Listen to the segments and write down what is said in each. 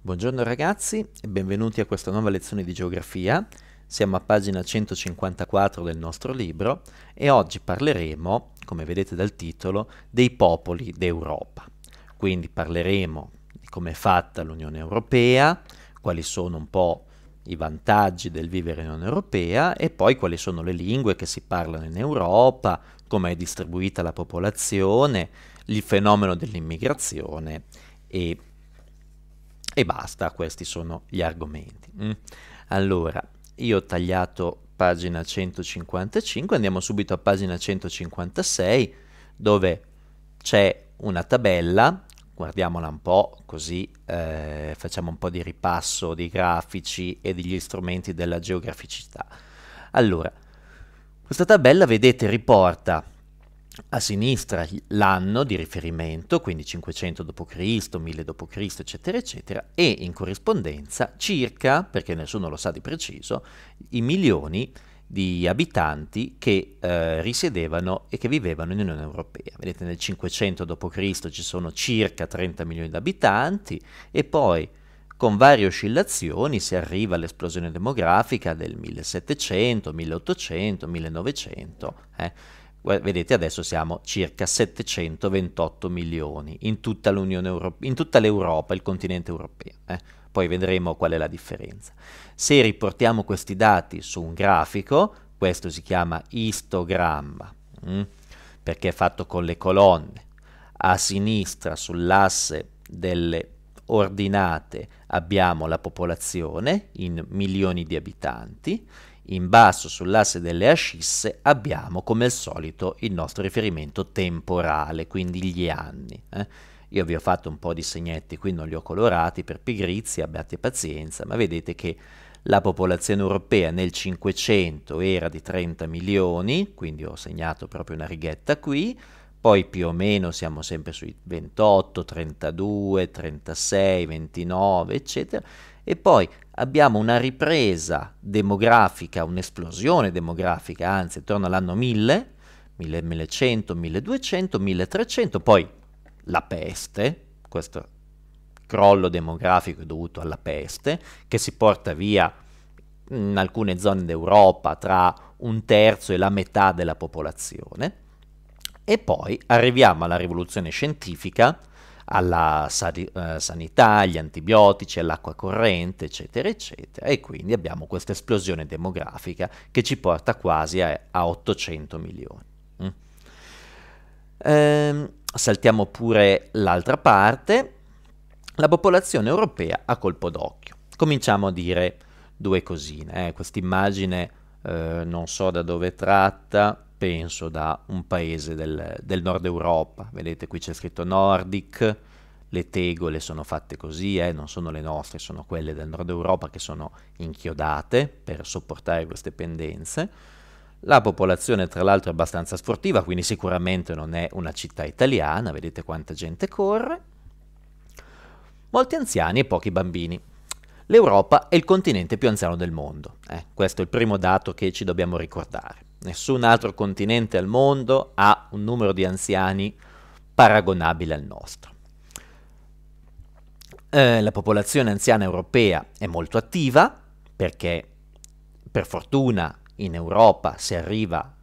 Buongiorno ragazzi e benvenuti a questa nuova lezione di geografia. Siamo a pagina 154 del nostro libro e oggi parleremo, come vedete dal titolo, dei popoli d'Europa. Quindi parleremo di come è fatta l'Unione Europea, quali sono un po' i vantaggi del vivere in Unione Europea e poi quali sono le lingue che si parlano in Europa, come è distribuita la popolazione, il fenomeno dell'immigrazione e e basta, questi sono gli argomenti. Mm. Allora, io ho tagliato pagina 155, andiamo subito a pagina 156 dove c'è una tabella, guardiamola un po' così eh, facciamo un po' di ripasso dei grafici e degli strumenti della geograficità. Allora, questa tabella vedete riporta a sinistra l'anno di riferimento, quindi 500 d.C., 1000 d.C., eccetera, eccetera, e in corrispondenza circa, perché nessuno lo sa di preciso, i milioni di abitanti che eh, risiedevano e che vivevano in Unione Europea. Vedete, nel 500 d.C. ci sono circa 30 milioni di abitanti e poi con varie oscillazioni si arriva all'esplosione demografica del 1700, 1800, 1900. Eh vedete adesso siamo circa 728 milioni in tutta, Europe- in tutta l'Europa, il continente europeo. Eh? Poi vedremo qual è la differenza. Se riportiamo questi dati su un grafico, questo si chiama istogramma, mh? Mm, perché è fatto con le colonne. A sinistra sull'asse delle ordinate abbiamo la popolazione in milioni di abitanti, in basso sull'asse delle ascisse abbiamo come al solito il nostro riferimento temporale, quindi gli anni. Eh? Io vi ho fatto un po' di segnetti qui, non li ho colorati per pigrizia, abbiate pazienza, ma vedete che la popolazione europea nel 500 era di 30 milioni, quindi ho segnato proprio una righetta qui, poi più o meno siamo sempre sui 28, 32, 36, 29, eccetera, e poi abbiamo una ripresa demografica, un'esplosione demografica, anzi attorno all'anno 1000, 1100, 1200, 1300, poi la peste, questo crollo demografico dovuto alla peste, che si porta via in alcune zone d'Europa tra un terzo e la metà della popolazione, e poi arriviamo alla rivoluzione scientifica alla sari- eh, sanità, agli antibiotici, all'acqua corrente, eccetera, eccetera. E quindi abbiamo questa esplosione demografica che ci porta quasi a, a 800 milioni. Mm. Ehm, saltiamo pure l'altra parte. La popolazione europea a colpo d'occhio. Cominciamo a dire due cosine. Eh? Quest'immagine eh, non so da dove tratta penso, da un paese del, del nord Europa. Vedete qui c'è scritto Nordic, le tegole sono fatte così, eh, non sono le nostre, sono quelle del nord Europa che sono inchiodate per sopportare queste pendenze. La popolazione tra l'altro è abbastanza sportiva, quindi sicuramente non è una città italiana, vedete quanta gente corre. Molti anziani e pochi bambini. L'Europa è il continente più anziano del mondo, eh, questo è il primo dato che ci dobbiamo ricordare. Nessun altro continente al mondo ha un numero di anziani paragonabile al nostro. Eh, la popolazione anziana europea è molto attiva perché per fortuna in Europa si arriva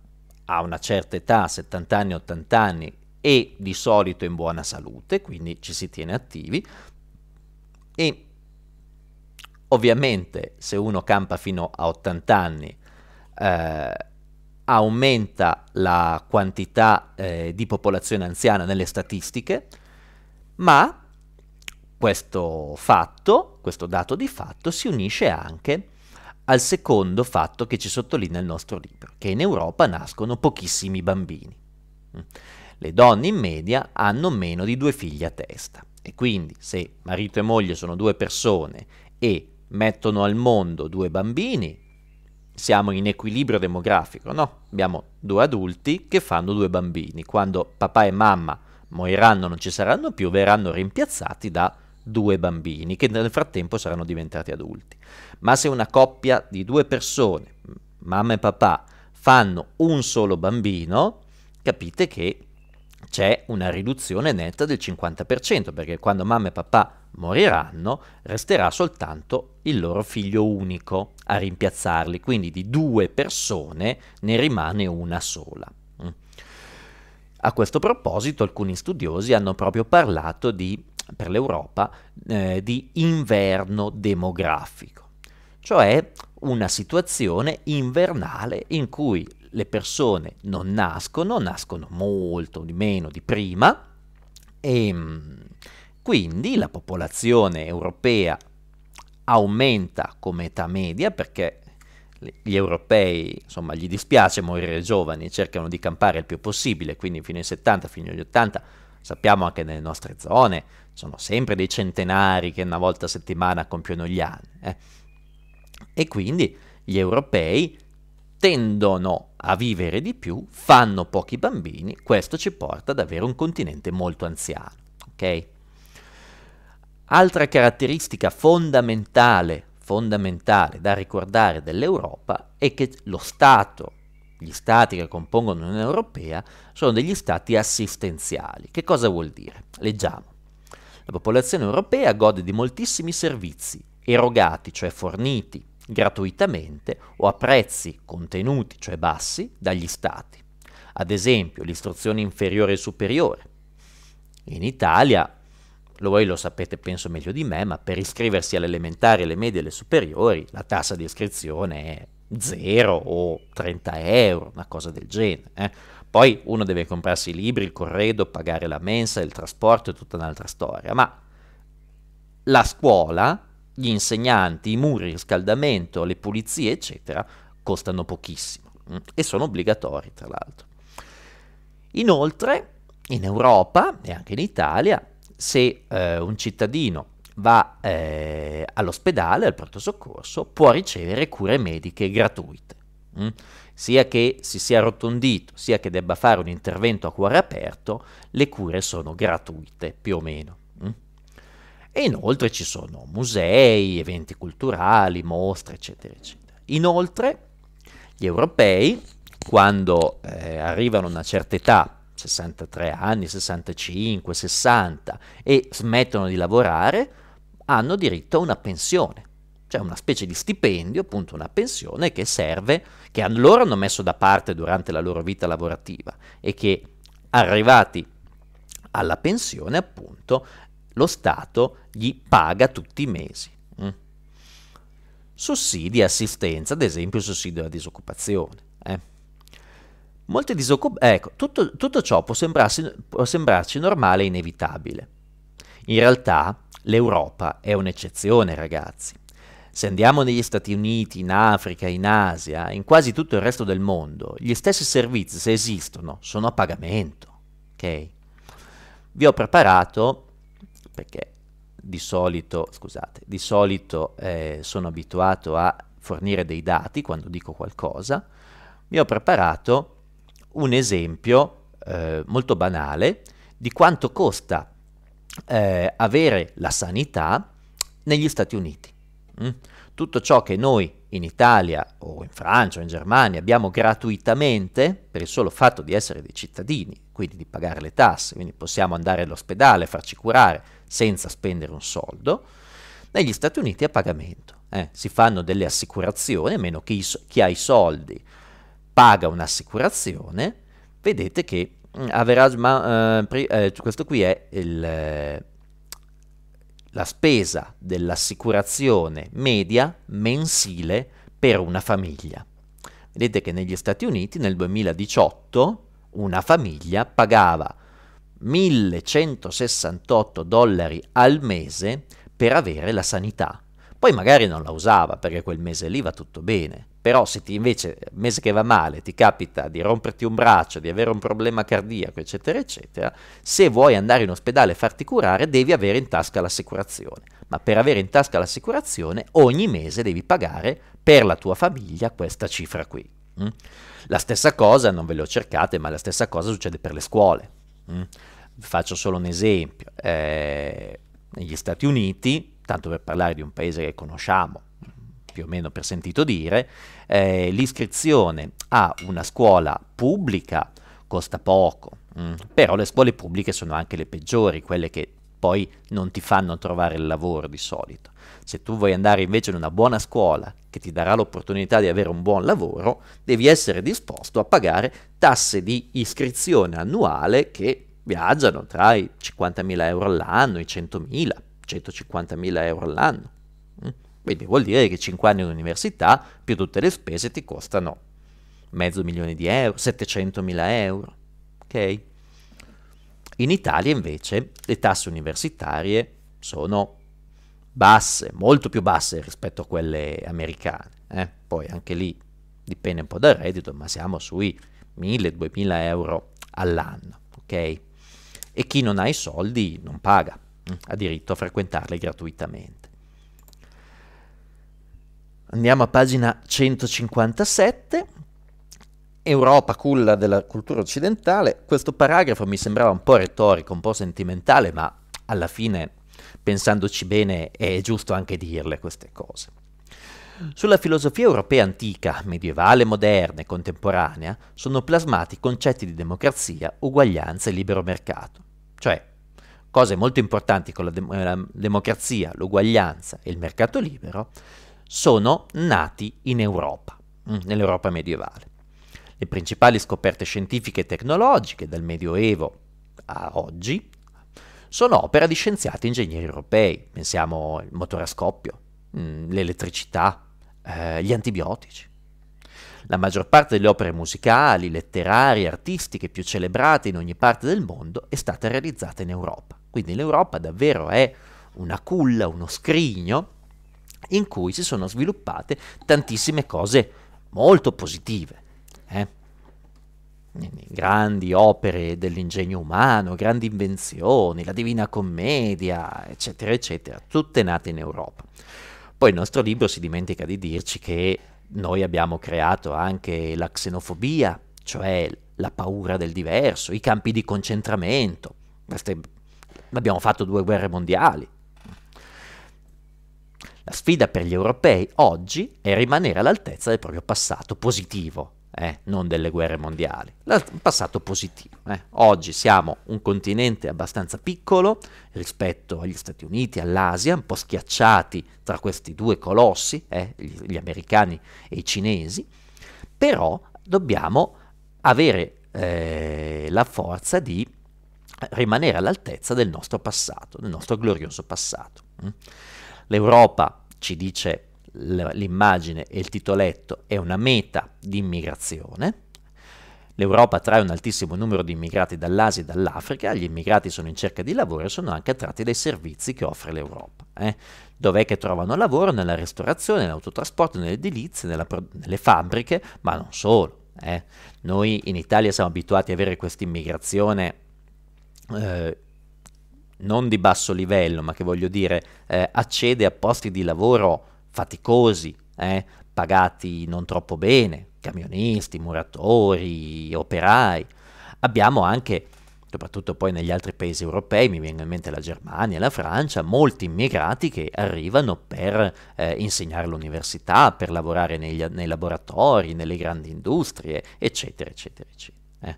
a una certa età, 70 anni, 80 anni e di solito in buona salute, quindi ci si tiene attivi e ovviamente se uno campa fino a 80 anni eh, aumenta la quantità eh, di popolazione anziana nelle statistiche, ma questo fatto, questo dato di fatto, si unisce anche al secondo fatto che ci sottolinea il nostro libro, che in Europa nascono pochissimi bambini. Le donne in media hanno meno di due figli a testa e quindi se marito e moglie sono due persone e mettono al mondo due bambini, siamo in equilibrio demografico, no? Abbiamo due adulti che fanno due bambini. Quando papà e mamma moriranno, non ci saranno più, verranno rimpiazzati da due bambini che nel frattempo saranno diventati adulti. Ma se una coppia di due persone, mamma e papà, fanno un solo bambino, capite che c'è una riduzione netta del 50%, perché quando mamma e papà moriranno, resterà soltanto il loro figlio unico a rimpiazzarli, quindi di due persone ne rimane una sola. Mm. A questo proposito alcuni studiosi hanno proprio parlato di, per l'Europa eh, di inverno demografico, cioè una situazione invernale in cui le persone non nascono, nascono molto di meno di prima e mm, quindi la popolazione europea aumenta come età media perché gli europei, insomma, gli dispiace morire giovani, cercano di campare il più possibile, quindi fino ai 70, fino agli 80, sappiamo anche nelle nostre zone, sono sempre dei centenari che una volta a settimana compiono gli anni. Eh. E quindi gli europei tendono a vivere di più, fanno pochi bambini, questo ci porta ad avere un continente molto anziano, ok? Altra caratteristica fondamentale, fondamentale da ricordare dell'Europa è che lo Stato, gli Stati che compongono l'Unione Europea, sono degli Stati assistenziali. Che cosa vuol dire? Leggiamo. La popolazione europea gode di moltissimi servizi, erogati, cioè forniti, gratuitamente o a prezzi contenuti, cioè bassi, dagli Stati. Ad esempio l'istruzione inferiore e superiore. In Italia lo voi lo sapete penso meglio di me, ma per iscriversi alle elementari, alle medie e alle superiori la tassa di iscrizione è 0 o 30 euro, una cosa del genere. Eh? Poi uno deve comprarsi i libri, il corredo, pagare la mensa, il trasporto e tutta un'altra storia, ma la scuola, gli insegnanti, i muri, il riscaldamento, le pulizie, eccetera, costano pochissimo mm, e sono obbligatori, tra l'altro. Inoltre, in Europa e anche in Italia, se eh, un cittadino va eh, all'ospedale, al pronto soccorso, può ricevere cure mediche gratuite, mh? Mm? sia che si sia arrotondito, sia che debba fare un intervento a cuore aperto, le cure sono gratuite più o meno. Mh? Mm? E inoltre ci sono musei, eventi culturali, mostre, eccetera, eccetera. Inoltre gli europei, quando eh, arrivano a una certa età, 63 anni, 65, 60 e smettono di lavorare, hanno diritto a una pensione, cioè una specie di stipendio, appunto una pensione che serve, che loro hanno messo da parte durante la loro vita lavorativa e che arrivati alla pensione, appunto, lo Stato gli paga tutti i mesi. Mm. Sussidi e assistenza, ad esempio sussidio alla disoccupazione. Eh. Molte disoccupazioni. Ecco, tutto, tutto ciò può, può sembrarci normale e inevitabile. In realtà l'Europa è un'eccezione, ragazzi. Se andiamo negli Stati Uniti, in Africa, in Asia, in quasi tutto il resto del mondo, gli stessi servizi, se esistono, sono a pagamento. Ok? Vi ho preparato, perché di solito, scusate, di solito eh, sono abituato a fornire dei dati quando dico qualcosa, vi ho preparato un esempio eh, molto banale di quanto costa eh, avere la sanità negli Stati Uniti. Mm? Tutto ciò che noi in Italia o in Francia o in Germania abbiamo gratuitamente per il solo fatto di essere dei cittadini, quindi di pagare le tasse, quindi possiamo andare all'ospedale, farci curare senza spendere un soldo, negli Stati Uniti è a pagamento. Eh, si fanno delle assicurazioni, a meno che chi ha i soldi paga un'assicurazione, vedete che mm, avrà, ma, eh, eh, questo qui è il, eh, la spesa dell'assicurazione media mensile per una famiglia. Vedete che negli Stati Uniti nel 2018 una famiglia pagava 1168 dollari al mese per avere la sanità poi magari non la usava perché quel mese lì va tutto bene, però se ti invece mese che va male ti capita di romperti un braccio, di avere un problema cardiaco, eccetera, eccetera, se vuoi andare in ospedale e farti curare devi avere in tasca l'assicurazione. Ma per avere in tasca l'assicurazione ogni mese devi pagare per la tua famiglia questa cifra qui. Mm? La stessa cosa, non ve lo cercate, ma la stessa cosa succede per le scuole. Mm? Faccio solo un esempio. Eh, negli Stati Uniti tanto per parlare di un paese che conosciamo più o meno per sentito dire, eh, l'iscrizione a una scuola pubblica costa poco, mh, mm. però le scuole pubbliche sono anche le peggiori, quelle che poi non ti fanno trovare il lavoro di solito. Se tu vuoi andare invece in una buona scuola che ti darà l'opportunità di avere un buon lavoro, devi essere disposto a pagare tasse di iscrizione annuale che viaggiano tra i 50.000 euro all'anno, i 100.000. 150.000 euro all'anno. Mm? Quindi vuol dire che 5 anni all'università più tutte le spese ti costano mezzo milione di euro, 700.000 euro. Ok? In Italia invece le tasse universitarie sono basse, molto più basse rispetto a quelle americane. Eh? Poi anche lì dipende un po' dal reddito, ma siamo sui 1.000-2.000 euro all'anno. Ok? E chi non ha i soldi non paga ha diritto a frequentarle gratuitamente. Andiamo a pagina 157, Europa culla della cultura occidentale, questo paragrafo mi sembrava un po' retorico, un po' sentimentale, ma alla fine, pensandoci bene, è giusto anche dirle queste cose. Sulla filosofia europea antica, medievale, moderna e contemporanea sono plasmati concetti di democrazia, uguaglianza e libero mercato. Cioè, cose molto importanti con la, de- eh, la democrazia, l'uguaglianza e il mercato libero, sono nati in Europa, mm, nell'Europa medievale. Le principali scoperte scientifiche e tecnologiche dal Medioevo a oggi sono opera di scienziati e ingegneri europei, pensiamo al motore a scoppio, mm, l'elettricità, eh, gli antibiotici. La maggior parte delle opere musicali, letterarie, artistiche più celebrate in ogni parte del mondo è stata realizzata in Europa. Quindi l'Europa davvero è una culla, uno scrigno in cui si sono sviluppate tantissime cose molto positive. Eh? Grandi opere dell'ingegno umano, grandi invenzioni, la Divina Commedia, eccetera, eccetera, tutte nate in Europa. Poi il nostro libro si dimentica di dirci che noi abbiamo creato anche la xenofobia, cioè la paura del diverso, i campi di concentramento. Abbiamo fatto due guerre mondiali. La sfida per gli europei oggi è rimanere all'altezza del proprio passato positivo, eh, non delle guerre mondiali. un passato positivo. Eh. Oggi siamo un continente abbastanza piccolo rispetto agli Stati Uniti, all'Asia, un po' schiacciati tra questi due colossi, eh, gli, gli, americani e i cinesi, però dobbiamo avere eh, la forza di rimanere all'altezza del nostro passato, del nostro glorioso passato. Mm. L'Europa ci dice l'immagine e il titoletto è una meta di immigrazione. L'Europa attrae un altissimo numero di immigrati dall'Asia e dall'Africa, gli immigrati sono in cerca di lavoro e sono anche attratti dai servizi che offre l'Europa. Eh? Dov'è che trovano lavoro? Nella ristorazione, nell'autotrasporto, nell'edilizia, pro- nelle fabbriche, ma non solo. Eh? Noi in Italia siamo abituati ad avere questa immigrazione eh, non di basso livello, ma che voglio dire eh, accede a posti di lavoro faticosi, eh, pagati non troppo bene, camionisti, muratori, operai. Abbiamo anche, soprattutto poi negli altri paesi europei, mi viene in mente la Germania la Francia, molti immigrati che arrivano per eh, insegnare all'università, per lavorare negli, nei laboratori, nelle grandi industrie, eccetera, eccetera, eccetera. Eh.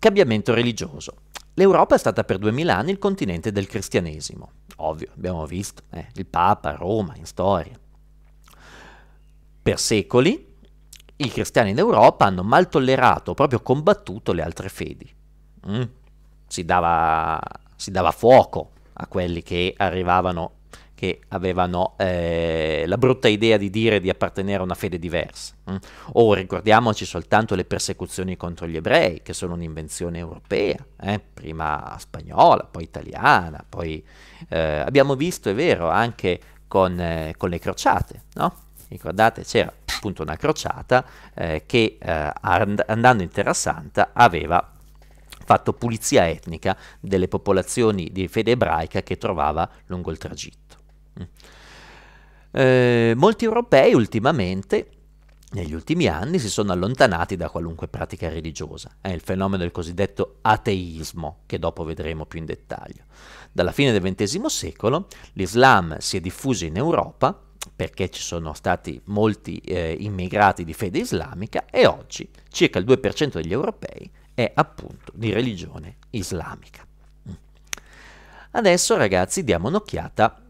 Cambiamento religioso. L'Europa è stata per duemila anni il continente del cristianesimo. Ovvio, abbiamo visto, eh, il Papa, Roma, in storia. Per secoli i cristiani d'Europa hanno mal tollerato, proprio combattuto le altre fedi. Mm? Si, dava, si dava fuoco a quelli che arrivavano che avevano eh, la brutta idea di dire di appartenere a una fede diversa. Mm? O ricordiamoci soltanto le persecuzioni contro gli ebrei, che sono un'invenzione europea, eh? prima spagnola, poi italiana, poi eh, abbiamo visto, è vero, anche con, eh, con le crociate, no? Ricordate, c'era appunto una crociata eh, che eh, and- andando in Terra Santa aveva fatto pulizia etnica delle popolazioni di fede ebraica che trovava lungo il tragitto. Mm. Eh, molti europei ultimamente negli ultimi anni si sono allontanati da qualunque pratica religiosa. È il fenomeno del cosiddetto ateismo, che dopo vedremo più in dettaglio. Dalla fine del XX secolo l'Islam si è diffuso in Europa perché ci sono stati molti eh, immigrati di fede islamica e oggi circa il 2% degli europei è appunto di religione islamica. Mm. Adesso ragazzi diamo un'occhiata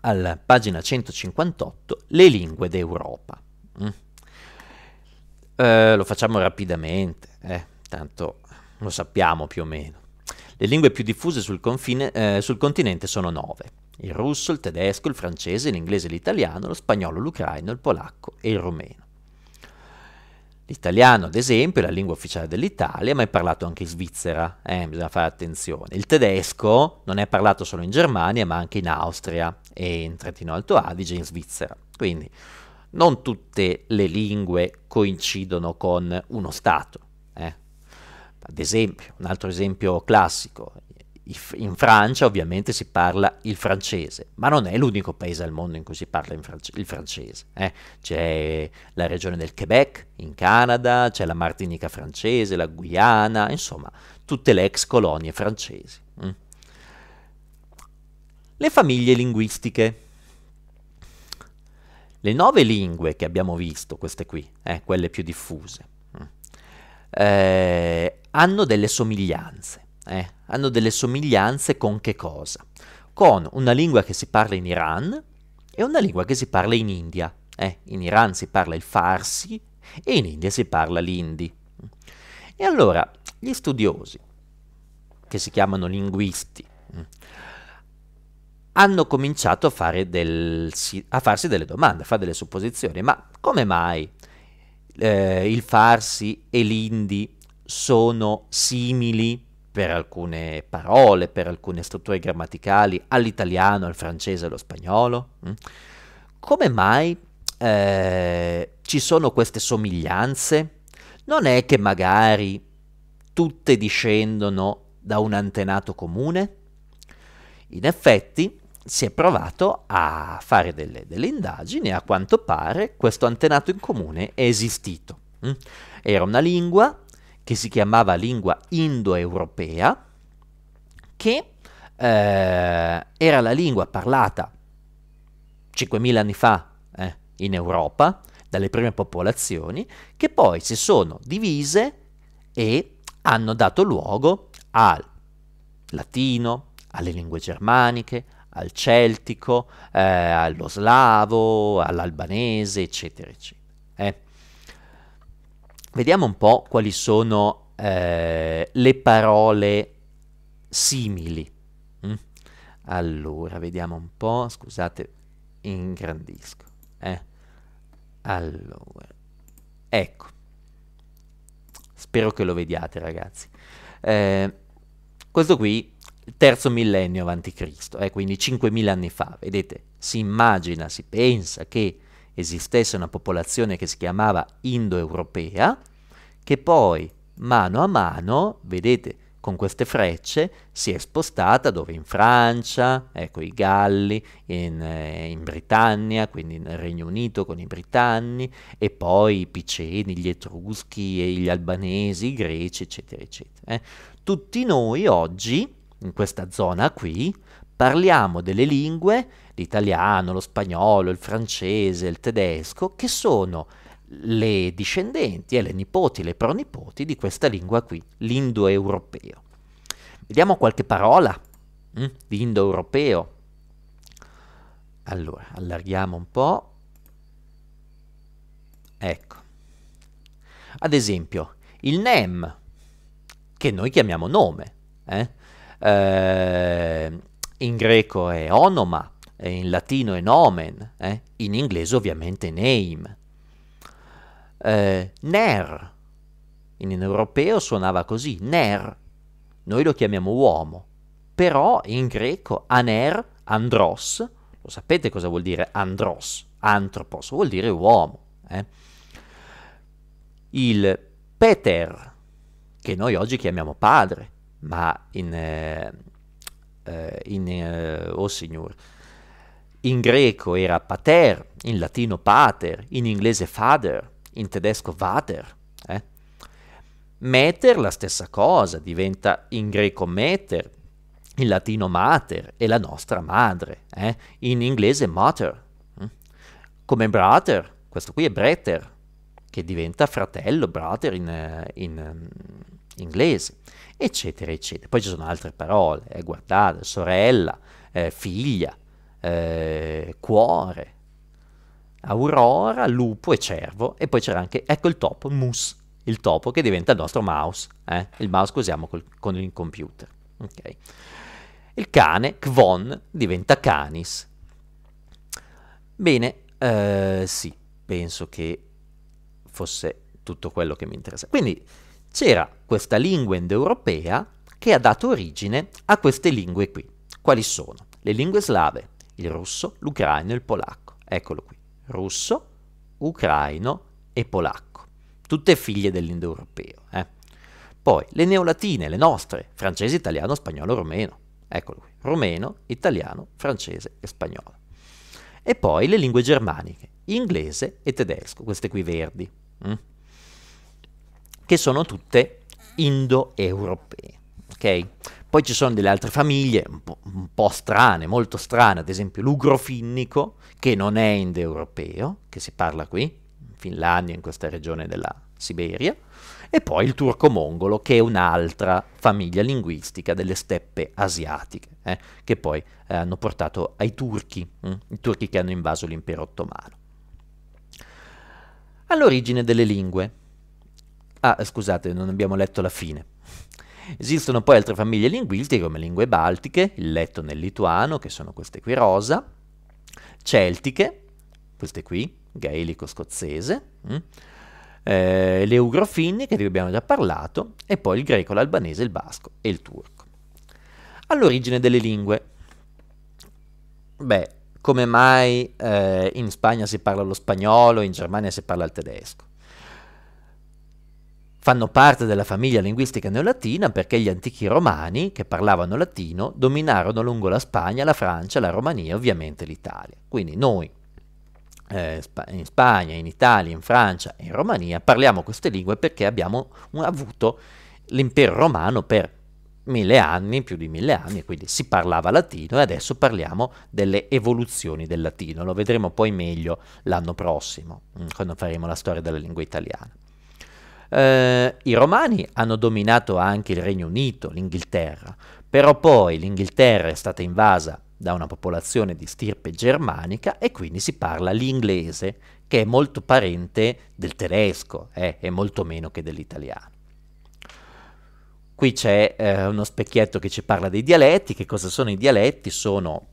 alla pagina 158, le lingue d'Europa. Mm. Eh, lo facciamo rapidamente, eh, tanto lo sappiamo più o meno. Le lingue più diffuse sul, confine, eh, sul continente sono nove. Il russo, il tedesco, il francese, l'inglese, l'italiano, lo spagnolo, l'ucraino, il polacco e il rumeno. L'italiano, ad esempio, è la lingua ufficiale dell'Italia, ma è parlato anche in Svizzera, eh, bisogna fare attenzione. Il tedesco non è parlato solo in Germania, ma anche in Austria e in Trentino Alto Adige e in Svizzera. Quindi non tutte le lingue coincidono con uno Stato. Eh. Ad esempio, un altro esempio classico, in Francia ovviamente si parla il francese, ma non è l'unico paese al mondo in cui si parla france- il francese. Eh? C'è la regione del Quebec in Canada, c'è la Martinica francese, la Guyana, insomma, tutte le ex colonie francesi. Mm. Le famiglie linguistiche. Le nove lingue che abbiamo visto, queste qui, eh, quelle più diffuse, mm. eh, hanno delle somiglianze. Eh hanno delle somiglianze con che cosa? Con una lingua che si parla in Iran e una lingua che si parla in India. Eh, in Iran si parla il farsi e in India si parla l'indi. E allora gli studiosi, che si chiamano linguisti, mm, hanno cominciato a, del, a farsi delle domande, a fare delle supposizioni, ma come mai eh, il farsi e l'indi sono simili per alcune parole, per alcune strutture grammaticali all'italiano, al francese, allo spagnolo. Mm? Come mai eh, ci sono queste somiglianze? Non è che magari tutte discendono da un antenato comune? In effetti si è provato a fare delle, delle indagini e a quanto pare questo antenato in comune è esistito. Mm? Era una lingua che si chiamava lingua indoeuropea, che eh, era la lingua parlata 5.000 anni fa eh, in Europa dalle prime popolazioni, che poi si sono divise e hanno dato luogo al latino, alle lingue germaniche, al celtico, eh, allo slavo, all'albanese, eccetera, eccetera. Vediamo un po' quali sono eh, le parole simili. Mm? Allora, vediamo un po', scusate, ingrandisco. Eh? Allora, ecco. Spero che lo vediate, ragazzi. Eh, questo qui, terzo millennio avanti Cristo, eh, quindi 5.000 anni fa. Vedete, si immagina, si pensa che esistesse una popolazione che si chiamava indoeuropea, che poi mano a mano, vedete, con queste frecce si è spostata dove in Francia, ecco i Galli, in, eh, in, Britannia, quindi nel Regno Unito con i Britanni, e poi i Piceni, gli Etruschi, e gli Albanesi, i Greci, eccetera, eccetera. Eh. Tutti noi oggi, in questa zona qui, parliamo delle lingue l'italiano, lo spagnolo, il francese, il tedesco, che sono le discendenti e le nipoti, le pronipoti di questa lingua qui, l'indoeuropeo. Vediamo qualche parola hm, di indoeuropeo. Allora, allarghiamo un po'. Ecco. Ad esempio, il NEM, che noi chiamiamo nome, eh? Eh, in greco è onoma, eh, in latino è nomen, eh? in inglese ovviamente name. Eh, ner, in europeo suonava così, ner, noi lo chiamiamo uomo, però in greco aner, andros, lo sapete cosa vuol dire andros, antropos, vuol dire uomo. Eh? Il Peter, che noi oggi chiamiamo padre, ma in... Eh, eh in eh, oh signore, in greco era pater, in latino pater, in inglese father, in tedesco vater. Eh? Meter la stessa cosa, diventa in greco meter, in latino mater, è la nostra madre, eh? in inglese mother. Hm? Come brother, questo qui è breter, che diventa fratello, brother in, eh, in um, inglese, eccetera, eccetera. Poi ci sono altre parole, eh, guardate, sorella, eh, figlia, eh, cuore, aurora, lupo e cervo. E poi c'era anche, ecco il topo, mus, il topo che diventa il nostro mouse, eh? il mouse che usiamo col, con il computer. Okay. Il cane, Kvon, diventa Canis. Bene, eh, sì, penso che fosse tutto quello che mi interessa. Quindi c'era questa lingua indoeuropea che ha dato origine a queste lingue qui. Quali sono? Le lingue slave, il russo, l'ucraino e il polacco. Eccolo qui, russo, ucraino e polacco, tutte figlie dell'indoeuropeo. Eh? Poi le neolatine, le nostre, francese, italiano, spagnolo, romeno. Eccolo qui, romeno, italiano, francese e spagnolo. E poi le lingue germaniche, inglese e tedesco, queste qui verdi, hm? che sono tutte indoeuropee. Okay? Poi ci sono delle altre famiglie un po', un po', strane, molto strane, ad esempio l'ugrofinnico, che non è indoeuropeo, che si parla qui, in Finlandia, in questa regione della Siberia, e poi il turco-mongolo, che è un'altra famiglia linguistica delle steppe asiatiche, eh, che poi eh, hanno portato ai turchi, hm, i turchi che hanno invaso l'impero ottomano. All'origine delle lingue. Ah, scusate, non abbiamo letto la fine. Esistono poi altre famiglie linguistiche come lingue baltiche, il letto nel lituano, che sono queste qui rosa, celtiche, queste qui, gaelico-scozzese, mm, eh, le ugrofinni, che abbiamo già parlato, e poi il greco, l'albanese, il basco e il turco. All'origine delle lingue. Beh, come mai eh, in Spagna si parla lo spagnolo, in Germania si parla il tedesco? fanno parte della famiglia linguistica neolatina perché gli antichi romani, che parlavano latino, dominarono lungo la Spagna, la Francia, la Romania e ovviamente l'Italia. Quindi noi eh, in Spagna, in Italia, in Francia e in Romania parliamo queste lingue perché abbiamo avuto l'impero romano per mille anni, più di mille anni, quindi si parlava latino e adesso parliamo delle evoluzioni del latino, lo vedremo poi meglio l'anno prossimo, mm, quando faremo la storia della lingua italiana eh, i romani hanno dominato anche il Regno Unito, l'Inghilterra, però poi l'Inghilterra è stata invasa da una popolazione di stirpe germanica e quindi si parla l'inglese, che è molto parente del tedesco eh, e molto meno che dell'italiano. Qui c'è eh, uno specchietto che ci parla dei dialetti, che cosa sono i dialetti? Sono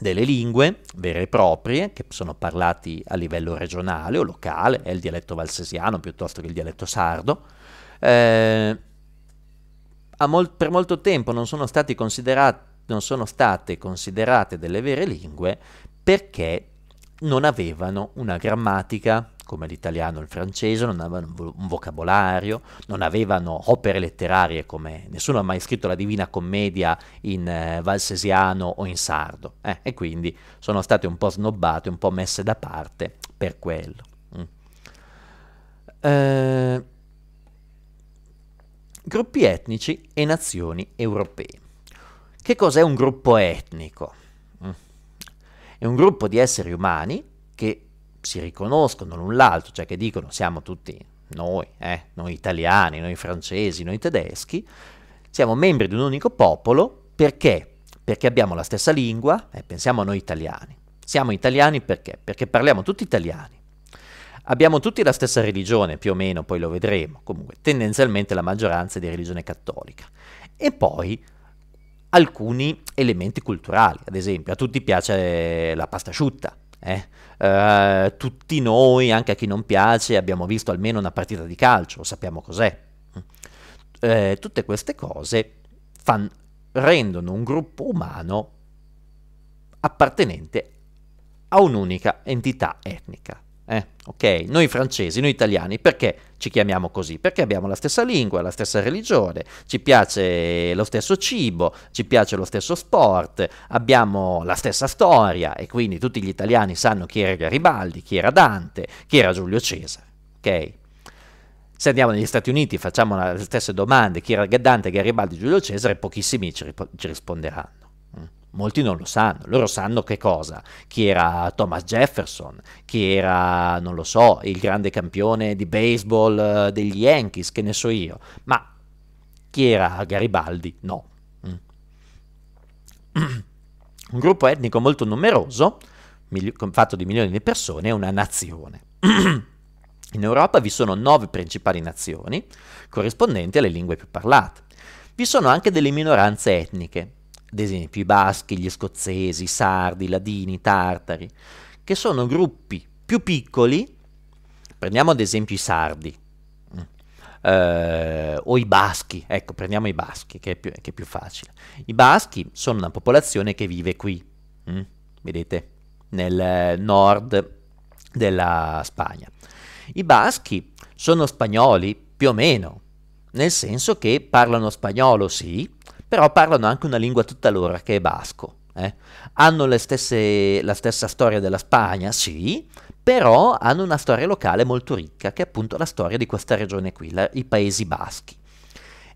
delle lingue vere e proprie che sono parlati a livello regionale o locale, è il dialetto valsesiano piuttosto che il dialetto sardo, eh, mol per molto tempo non sono, non sono state considerate delle vere lingue perché non avevano una grammatica come l'italiano e il francese, non avevano un vocabolario, non avevano opere letterarie come nessuno ha mai scritto la Divina Commedia in eh, valsesiano o in sardo. Eh, e quindi sono state un po' snobbate, un po' messe da parte per quello. Mm. Eh, gruppi etnici e nazioni europee. Che cos'è un gruppo etnico? Mm. È un gruppo di esseri umani si riconoscono l'un l'altro, cioè che dicono siamo tutti noi, eh, noi italiani, noi francesi, noi tedeschi, siamo membri di un unico popolo perché? Perché abbiamo la stessa lingua, eh, pensiamo a noi italiani. Siamo italiani perché? Perché parliamo tutti italiani. Abbiamo tutti la stessa religione, più o meno, poi lo vedremo, comunque tendenzialmente la maggioranza è di religione cattolica. E poi alcuni elementi culturali, ad esempio a tutti piace la pasta asciutta, eh? Uh, tutti noi, anche a chi non piace, abbiamo visto almeno una partita di calcio, sappiamo cos'è. Uh, tutte queste cose fan, rendono un gruppo umano appartenente a un'unica entità etnica. Eh, ok, noi francesi, noi italiani, perché ci chiamiamo così? Perché abbiamo la stessa lingua, la stessa religione, ci piace lo stesso cibo, ci piace lo stesso sport, abbiamo la stessa storia e quindi tutti gli italiani sanno chi era Garibaldi, chi era Dante, chi era Giulio Cesare. Ok? Se andiamo negli Stati Uniti e facciamo le stesse domande, chi era Dante, Garibaldi, Giulio Cesare, pochissimi ci, ci risponderanno. Molti non lo sanno, loro sanno che cosa? Chi era Thomas Jefferson, chi era, non lo so, il grande campione di baseball eh, degli Yankees, che ne so io, ma chi era Garibaldi? No. Mm. Un gruppo etnico molto numeroso, fatto di milioni di persone, è una nazione. In Europa vi sono nove principali nazioni, corrispondenti alle lingue più parlate. Vi sono anche delle minoranze etniche, ad esempio i baschi, gli scozzesi, i sardi, i ladini, i tartari, che sono gruppi più piccoli, prendiamo ad esempio i sardi, eh, o i baschi, ecco, prendiamo i baschi, che è, più, che è, più, facile. I baschi sono una popolazione che vive qui, mh? Mm, vedete, nel nord della Spagna. I baschi sono spagnoli, più o meno, nel senso che parlano spagnolo, sì, però parlano anche una lingua tutta loro che è basco. Eh? Hanno stesse, la stessa storia della Spagna, sì, però hanno una storia locale molto ricca, che è appunto la storia di questa regione qui, la, i Paesi Baschi.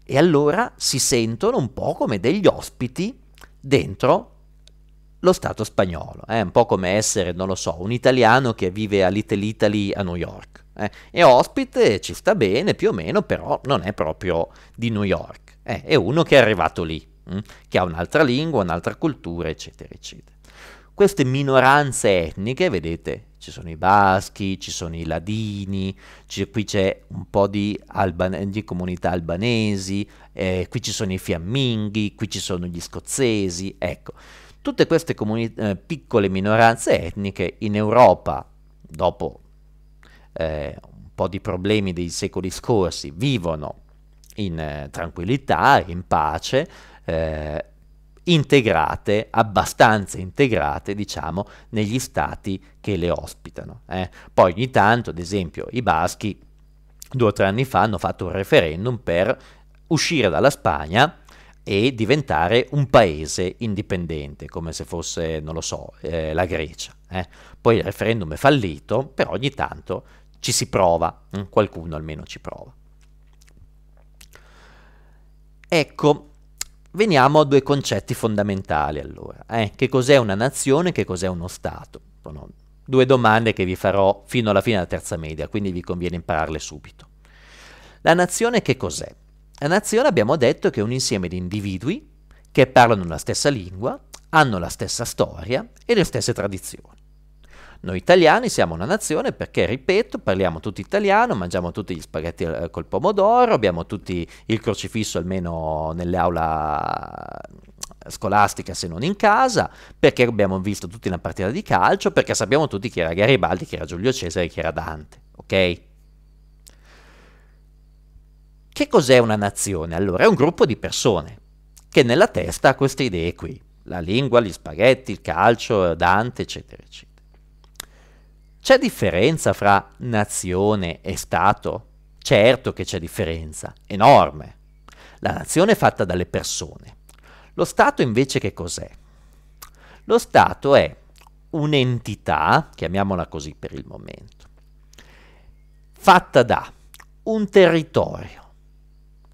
E allora si sentono un po' come degli ospiti dentro lo Stato spagnolo, è eh? un po' come essere, non lo so, un italiano che vive a Little Italy a New York. Eh? È ospite, ci sta bene più o meno, però non è proprio di New York. Eh, è uno che è arrivato lì, mh? Mm, che ha un'altra lingua, un'altra cultura, eccetera, eccetera. Queste minoranze etniche, vedete, ci sono i baschi, ci sono i ladini, qui c'è un po' di, alban- di comunità albanesi, eh, qui ci sono i fiamminghi, qui ci sono gli scozzesi, ecco. Tutte queste comuni- eh, piccole minoranze etniche in Europa, dopo eh, un po' di problemi dei secoli scorsi, vivono in eh, tranquillità, in pace, eh, integrate, abbastanza integrate, diciamo, negli stati che le ospitano. Eh. Poi ogni tanto, ad esempio, i baschi due o tre anni fa hanno fatto un referendum per uscire dalla Spagna e diventare un paese indipendente, come se fosse, non lo so, eh, la Grecia. Eh. Poi il referendum è fallito, però ogni tanto ci si prova, eh, qualcuno almeno ci prova. Ecco, veniamo a due concetti fondamentali allora. Eh? Che cos'è una nazione e che cos'è uno Stato? Sono due domande che vi farò fino alla fine della terza media, quindi vi conviene impararle subito. La nazione che cos'è? La nazione abbiamo detto che è un insieme di individui che parlano la stessa lingua, hanno la stessa storia e le stesse tradizioni. Noi italiani siamo una nazione perché, ripeto, parliamo tutti italiano, mangiamo tutti gli spaghetti eh, col pomodoro, abbiamo tutti il crocifisso almeno nell'aula eh, scolastica se non in casa, perché abbiamo visto tutti una partita di calcio, perché sappiamo tutti chi era Garibaldi, chi era Giulio Cesare, chi era Dante, ok? Che cos'è una nazione? Allora, è un gruppo di persone che nella testa ha queste idee qui, la lingua, gli spaghetti, il calcio, Dante, eccetera, eccetera. C'è differenza fra nazione e Stato? Certo che c'è differenza, enorme. La nazione è fatta dalle persone. Lo Stato invece che cos'è? Lo Stato è un'entità, chiamiamola così per il momento, fatta da un territorio.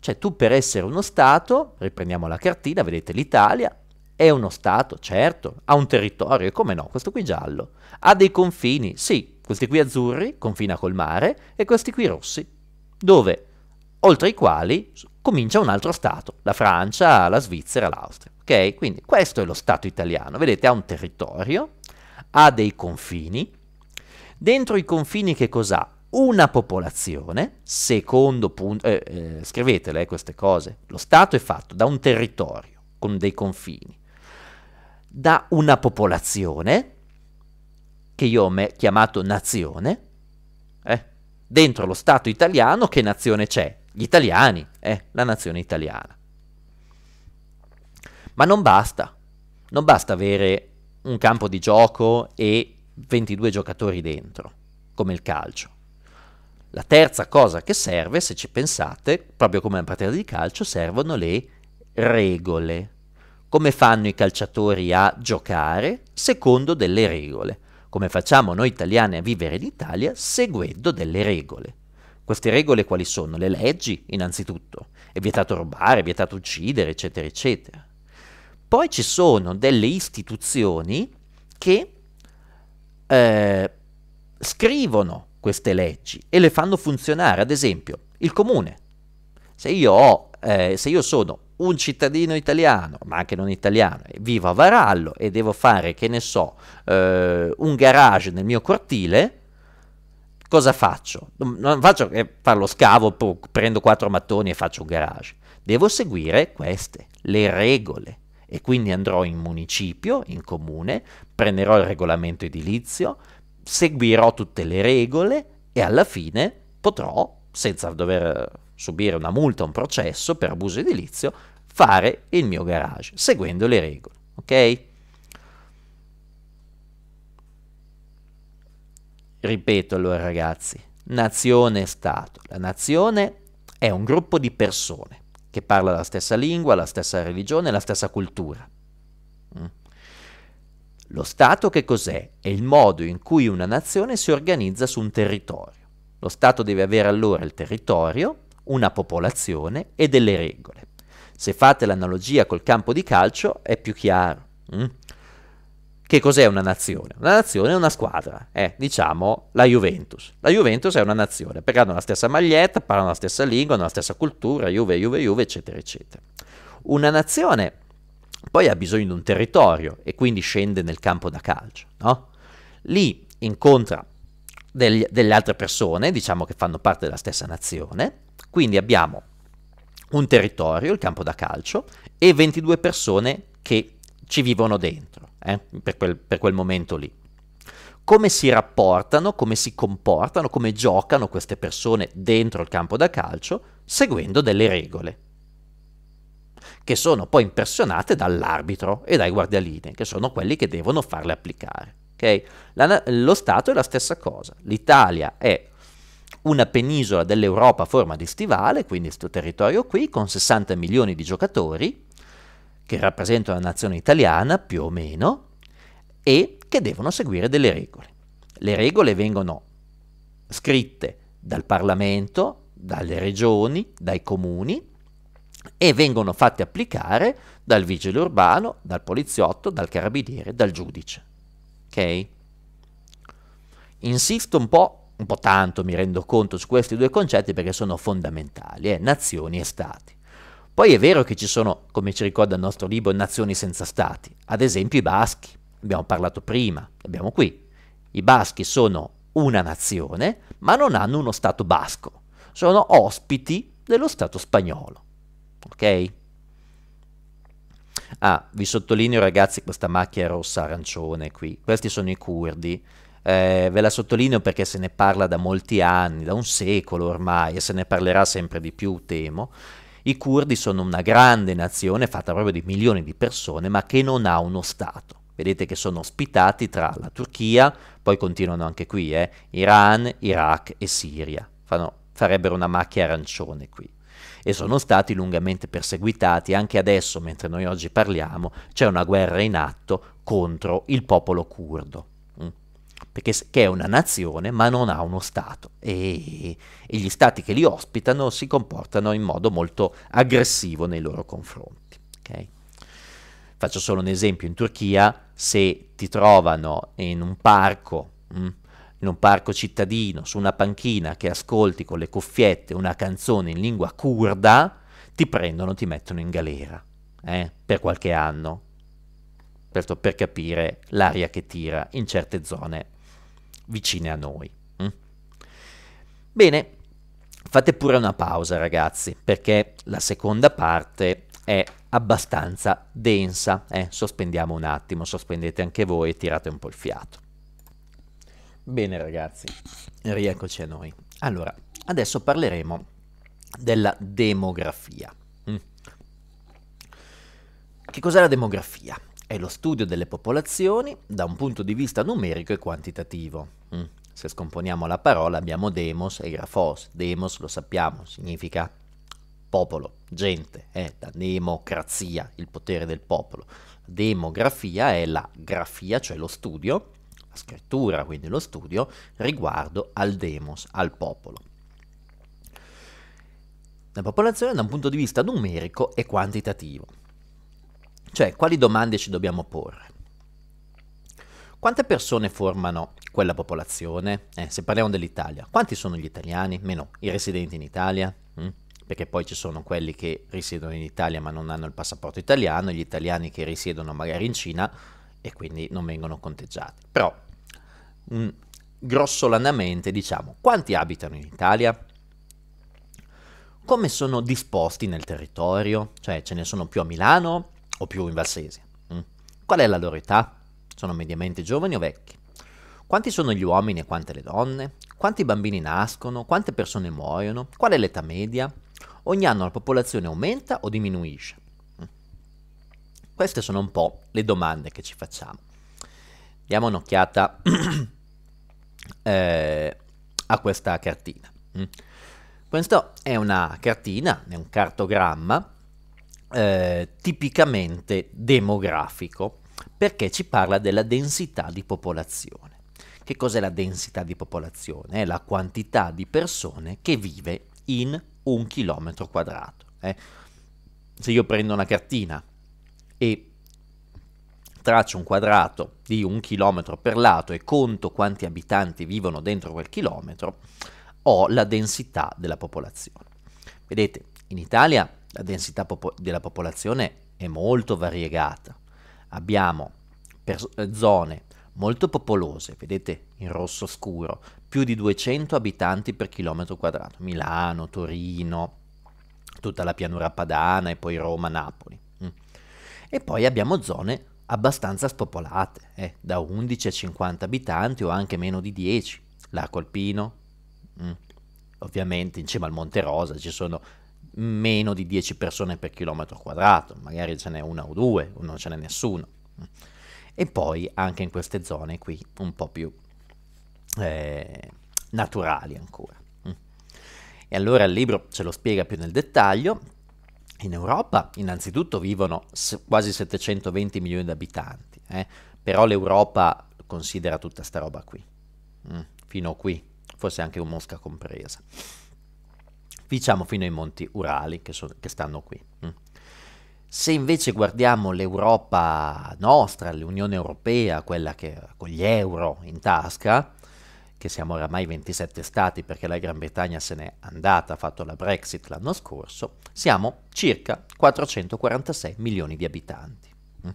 Cioè tu per essere uno Stato, riprendiamo la cartina, vedete l'Italia, è uno Stato, certo, ha un territorio, e come no, questo qui giallo. Ha dei confini, sì, questi qui azzurri, confina col mare, e questi qui rossi, dove, oltre i quali, comincia un altro Stato, la Francia, la Svizzera, l'Austria. Ok? Quindi questo è lo Stato italiano, vedete, ha un territorio, ha dei confini, dentro i confini che cos'ha? Una popolazione, secondo punto, eh, eh, scrivetele eh, queste cose, lo Stato è fatto da un territorio con dei confini da una popolazione, che io ho chiamato nazione, eh? dentro lo Stato italiano che nazione c'è? Gli italiani, eh? la nazione italiana. Ma non basta, non basta avere un campo di gioco e 22 giocatori dentro, come il calcio. La terza cosa che serve, se ci pensate, proprio come una partita di calcio, servono le regole come fanno i calciatori a giocare secondo delle regole, come facciamo noi italiani a vivere in Italia seguendo delle regole. Queste regole quali sono? Le leggi, innanzitutto. È vietato rubare, è vietato uccidere, eccetera, eccetera. Poi ci sono delle istituzioni che eh, scrivono queste leggi e le fanno funzionare. Ad esempio, il comune. Se io, ho, eh, se io sono un cittadino italiano, ma anche non italiano, vivo a Varallo e devo fare, che ne so, eh, un garage nel mio cortile, cosa faccio? Non faccio che eh, fare lo scavo, prendo quattro mattoni e faccio un garage. Devo seguire queste, le regole. E quindi andrò in municipio, in comune, prenderò il regolamento edilizio, seguirò tutte le regole e alla fine potrò, senza dover eh, subire una multa, un processo per abuso edilizio, fare il mio garage, seguendo le regole, ok? Ripeto allora ragazzi, nazione e Stato. La nazione è un gruppo di persone che parla la stessa lingua, la stessa religione, la stessa cultura. Mm. Lo Stato che cos'è? È il modo in cui una nazione si organizza su un territorio. Lo Stato deve avere allora il territorio, una popolazione e delle regole. Se fate l'analogia col campo di calcio è più chiaro. Mm? Che cos'è una nazione? Una nazione è una squadra, è eh, diciamo la Juventus. La Juventus è una nazione perché hanno la stessa maglietta, parlano la stessa lingua, hanno la stessa cultura, Juve, Juve, Juve, eccetera, eccetera. Una nazione poi ha bisogno di un territorio e quindi scende nel campo da calcio, no? Lì incontra degli, delle altre persone, diciamo che fanno parte della stessa nazione, quindi abbiamo un territorio, il campo da calcio, e 22 persone che ci vivono dentro, eh, per, quel, per quel momento lì. Come si rapportano, come si comportano, come giocano queste persone dentro il campo da calcio, seguendo delle regole, che sono poi impressionate dall'arbitro e dai guardialine, che sono quelli che devono farle applicare. Okay? La, lo Stato è la stessa cosa, l'Italia è una penisola dell'Europa a forma di stivale, quindi questo territorio qui, con 60 milioni di giocatori, che rappresentano la nazione italiana più o meno, e che devono seguire delle regole. Le regole vengono scritte dal Parlamento, dalle regioni, dai comuni e vengono fatte applicare dal vigile urbano, dal poliziotto, dal carabiniere, dal giudice. Ok? Insisto un po' un po' tanto mi rendo conto su questi due concetti perché sono fondamentali, eh? nazioni e stati. Poi è vero che ci sono, come ci ricorda il nostro libro, nazioni senza stati, ad esempio i baschi, abbiamo parlato prima, abbiamo qui. I baschi sono una nazione, ma non hanno uno stato basco, sono ospiti dello stato spagnolo. Ok? Ah, vi sottolineo ragazzi questa macchia rossa arancione qui, questi sono i curdi, eh, ve la sottolineo perché se ne parla da molti anni, da un secolo ormai, e se ne parlerà sempre di più, temo. I curdi sono una grande nazione fatta proprio di milioni di persone, ma che non ha uno Stato. Vedete che sono ospitati tra la Turchia, poi continuano anche qui, eh, Iran, Iraq e Siria. Fanno, farebbero una macchia arancione qui. E sono stati lungamente perseguitati, anche adesso, mentre noi oggi parliamo, c'è una guerra in atto contro il popolo curdo perché è una nazione ma non ha uno Stato e, e gli Stati che li ospitano si comportano in modo molto aggressivo nei loro confronti. Okay? Faccio solo un esempio, in Turchia se ti trovano in un parco, mm, in un parco cittadino, su una panchina che ascolti con le cuffiette una canzone in lingua kurda, ti prendono, ti mettono in galera eh, per qualche anno, per, per capire l'aria che tira in certe zone vicine a noi. Mm? Bene, fate pure una pausa ragazzi, perché la seconda parte è abbastanza densa. Eh? Sospendiamo un attimo, sospendete anche voi e tirate un po' il fiato. Bene ragazzi, rieccoci a noi. Allora, adesso parleremo della demografia. Mm. Che cos'è la demografia? è lo studio delle popolazioni da un punto di vista numerico e quantitativo. Mm. Se scomponiamo la parola abbiamo demos e grafos. Demos lo sappiamo, significa popolo, gente, è la democrazia, il potere del popolo. Demografia è la grafia, cioè lo studio, la scrittura, quindi lo studio, riguardo al demos, al popolo. La popolazione da un punto di vista numerico e quantitativo. Cioè, quali domande ci dobbiamo porre? Quante persone formano quella popolazione? Eh, se parliamo dell'Italia, quanti sono gli italiani? Meno i residenti in Italia? Mm? Perché poi ci sono quelli che risiedono in Italia ma non hanno il passaporto italiano, gli italiani che risiedono magari in Cina e quindi non vengono conteggiati. Però, mm, grossolanamente, diciamo, quanti abitano in Italia? Come sono disposti nel territorio? Cioè, ce ne sono più a Milano? o più in Valsesia. Mm. Qual è la loro età? Sono mediamente giovani o vecchi? Quanti sono gli uomini e quante le donne? Quanti bambini nascono? Quante persone muoiono? Qual è l'età media? Ogni anno la popolazione aumenta o diminuisce? Mm. Queste sono un po' le domande che ci facciamo. Diamo un'occhiata eh, a questa cartina. Mm. Questa è una cartina, è un cartogramma eh, tipicamente demografico perché ci parla della densità di popolazione. Che cos'è la densità di popolazione? È la quantità di persone che vive in un chilometro quadrato. Eh. Se io prendo una cartina e traccio un quadrato di un chilometro per lato e conto quanti abitanti vivono dentro quel chilometro, ho la densità della popolazione. Vedete, in Italia la densità popo- della popolazione è molto variegata. Abbiamo pers- eh, zone molto popolose, vedete in rosso scuro, più di 200 abitanti per chilometro quadrato, Milano, Torino, tutta la pianura padana e poi Roma, Napoli. Mm. E poi abbiamo zone abbastanza spopolate, eh, da 11 a 50 abitanti o anche meno di 10, l'Arco Alpino, mm. ovviamente in cima al Monte Rosa ci sono meno di 10 persone per chilometro quadrato, magari ce n'è una o due, o non ce n'è nessuno. E poi anche in queste zone qui un po' più eh, naturali ancora. E allora il libro ce lo spiega più nel dettaglio. In Europa innanzitutto vivono quasi 720 milioni di abitanti, eh? però l'Europa considera tutta sta roba qui, mm, fino a qui, forse anche un Mosca compresa diciamo fino ai monti Urali che, so, che stanno qui. Mm. Se invece guardiamo l'Europa nostra, l'Unione Europea, quella che con gli euro in tasca, che siamo oramai 27 stati perché la Gran Bretagna se n'è andata, ha fatto la Brexit l'anno scorso, siamo circa 446 milioni di abitanti. Mm.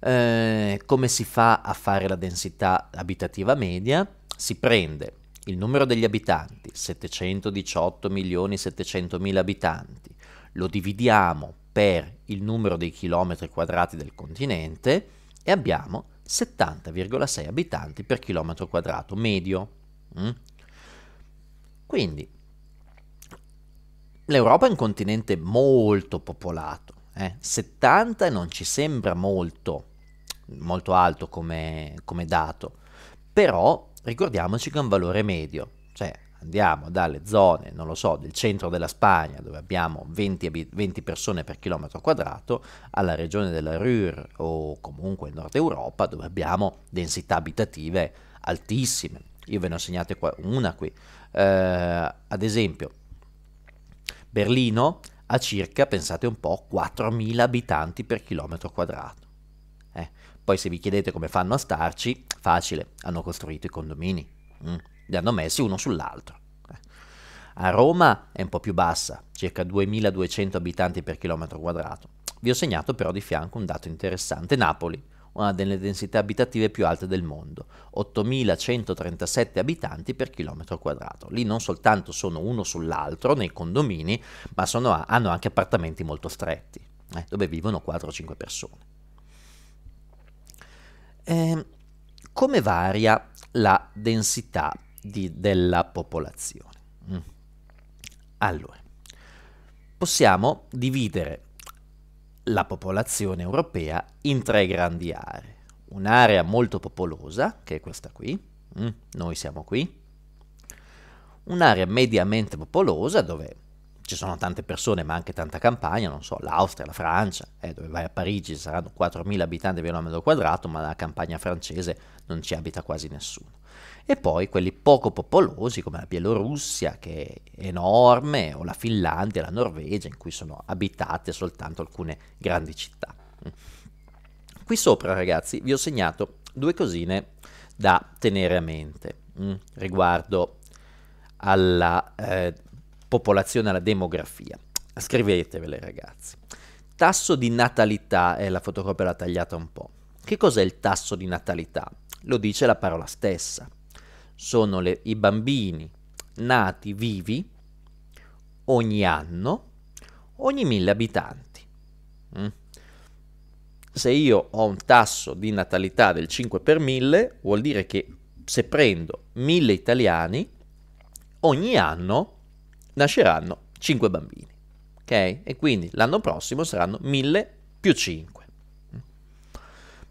Eh, come si fa a fare la densità abitativa media? Si prende il numero degli abitanti, 718 milioni 700 mila abitanti, lo dividiamo per il numero dei chilometri quadrati del continente e abbiamo 70,6 abitanti per chilometro quadrato medio. Mm? Quindi l'Europa è un continente molto popolato, eh? 70 non ci sembra molto, molto alto come, come dato, però ricordiamoci che è un valore medio, cioè andiamo dalle zone, non lo so, del centro della Spagna, dove abbiamo 20, 20 persone per chilometro quadrato, alla regione della Ruhr o comunque Nord Europa, dove abbiamo densità abitative altissime. Io ve ne ho segnate una qui. Eh, ad esempio, Berlino ha circa, pensate un po', 4.000 abitanti per chilometro quadrato. Eh. Poi se vi chiedete come fanno a starci, facile, hanno costruito i condomini, mm. li hanno messi uno sull'altro. Eh. A Roma è un po' più bassa, circa 2200 abitanti per chilometro quadrato. Vi ho segnato però di fianco un dato interessante, Napoli, una delle densità abitative più alte del mondo, 8.137 abitanti per chilometro quadrato. Lì non soltanto sono uno sull'altro nei condomini, ma sono, hanno anche appartamenti molto stretti, eh, dove vivono 4 5 persone. Eh, come varia la densità di, della popolazione? Mm. Allora, possiamo dividere la popolazione europea in tre grandi aree. Un'area molto popolosa, che è questa qui, mm, noi siamo qui, un'area mediamente popolosa dove ci sono tante persone ma anche tanta campagna, non so, l'Austria, la Francia, eh, dove vai a Parigi saranno 4.000 abitanti per chilometro quadrato, ma la campagna francese non ci abita quasi nessuno. E poi quelli poco popolosi come la Bielorussia che è enorme, o la Finlandia, la Norvegia, in cui sono abitate soltanto alcune grandi città. Mm. Qui sopra ragazzi vi ho segnato due cosine da tenere a mente mh, mm, riguardo alla eh, popolazione, alla demografia. Scrivetevele ragazzi. Tasso di natalità, e eh, la fotocopia l'ha tagliata un po'. Che cos'è il tasso di natalità? Lo dice la parola stessa. Sono le, i bambini nati vivi ogni anno ogni mille abitanti. Mm? Se io ho un tasso di natalità del 5 per 1000, vuol dire che se prendo 1000 italiani, ogni anno nasceranno 5 bambini. Ok? E quindi l'anno prossimo saranno 1000 più 5.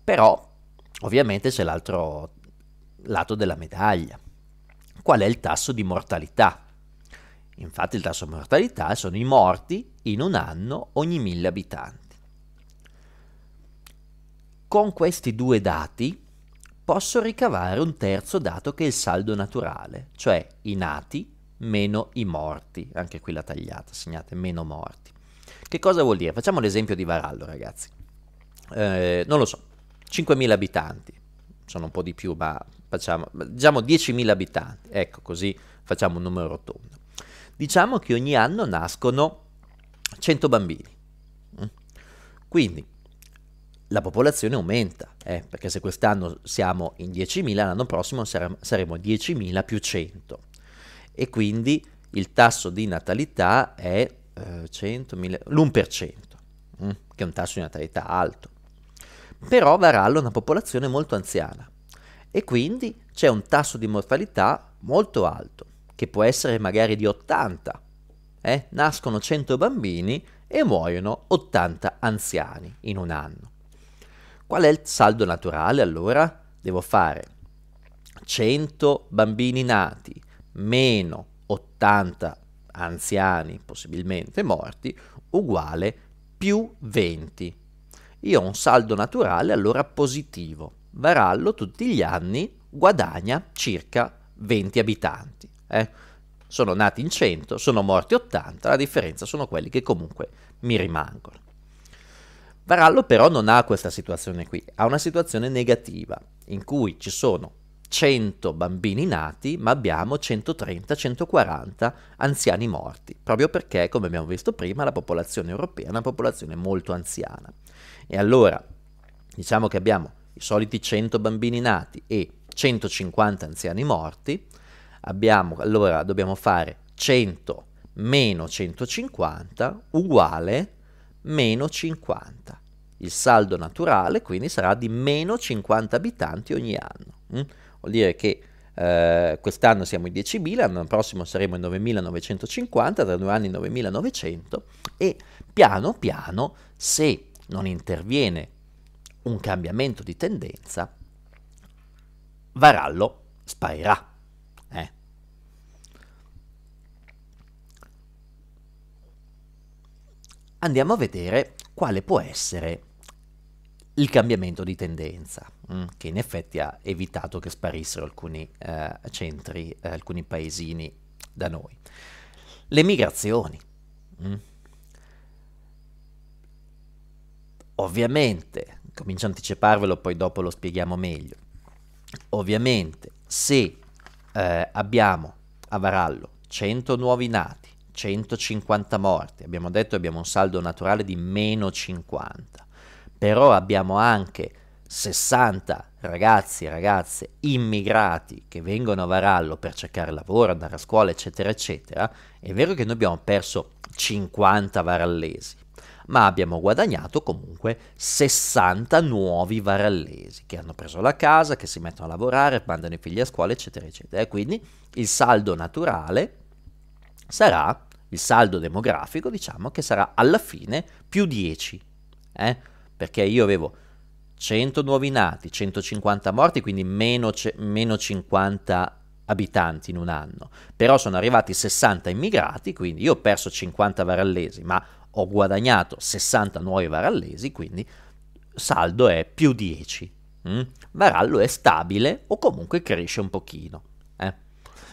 Però, ovviamente, c'è l'altro lato della medaglia. Qual è il tasso di mortalità? Infatti, il tasso di mortalità sono i morti in un anno ogni 1000 abitanti. Con questi due dati posso ricavare un terzo dato che è il saldo naturale, cioè i nati meno i morti. Anche qui la tagliata, segnate meno morti. Che cosa vuol dire? Facciamo l'esempio di Varallo, ragazzi. Eh, non lo so, 5.000 abitanti, sono un po' di più, ma facciamo, diciamo 10.000 abitanti, ecco così facciamo un numero rotondo. Diciamo che ogni anno nascono 100 bambini. Mm? Quindi la popolazione aumenta, eh, perché se quest'anno siamo in 10.000, l'anno prossimo saremo 10.000 più 100 e quindi il tasso di natalità è eh, 100, 1000, l'1%, mh, che è un tasso di natalità alto. Però Varallo è una popolazione molto anziana e quindi c'è un tasso di mortalità molto alto, che può essere magari di 80. Eh? Nascono 100 bambini e muoiono 80 anziani in un anno. Qual è il saldo naturale allora? Devo fare 100 bambini nati meno 80 anziani possibilmente morti uguale più 20. Io ho un saldo naturale allora positivo. Varallo tutti gli anni guadagna circa 20 abitanti. Eh? Sono nati in 100, sono morti 80, la differenza sono quelli che comunque mi rimangono. Varallo però non ha questa situazione qui, ha una situazione negativa in cui ci sono 100 bambini nati, ma abbiamo 130-140 anziani morti, proprio perché, come abbiamo visto prima, la popolazione europea è una popolazione molto anziana. E allora, diciamo che abbiamo i soliti 100 bambini nati e 150 anziani morti, abbiamo, allora dobbiamo fare 100 meno 150 uguale meno 50. Il saldo naturale quindi sarà di meno 50 abitanti ogni anno. Mm? vuol dire che eh, quest'anno siamo in 10.000, l'anno prossimo saremo in 9.950, tra due anni 9.900 e piano piano, se non interviene un cambiamento di tendenza, Varallo sparirà. Eh. Andiamo a vedere quale può essere il cambiamento di tendenza. Mm, che in effetti ha evitato che sparissero alcuni eh, centri, eh, alcuni paesini da noi. Le migrazioni. Mh. Mm. Ovviamente, comincio a anticiparvelo, poi dopo lo spieghiamo meglio. Ovviamente, se eh, abbiamo a Varallo 100 nuovi nati, 150 morti, abbiamo detto abbiamo un saldo naturale di meno 50, però abbiamo anche 60 ragazzi e ragazze immigrati che vengono a Varallo per cercare lavoro, andare a scuola, eccetera, eccetera, è vero che noi abbiamo perso 50 varallesi, ma abbiamo guadagnato comunque 60 nuovi varallesi che hanno preso la casa, che si mettono a lavorare, mandano i figli a scuola, eccetera, eccetera. E quindi il saldo naturale sarà, il saldo demografico, diciamo, che sarà alla fine più 10, eh? perché io avevo 100 nuovi nati, 150 morti, quindi meno, c- meno 50 abitanti in un anno. Però sono arrivati 60 immigrati, quindi io ho perso 50 varallesi, ma ho guadagnato 60 nuovi varallesi, quindi saldo è più 10. Mm? Varallo è stabile o comunque cresce un pochino. Eh?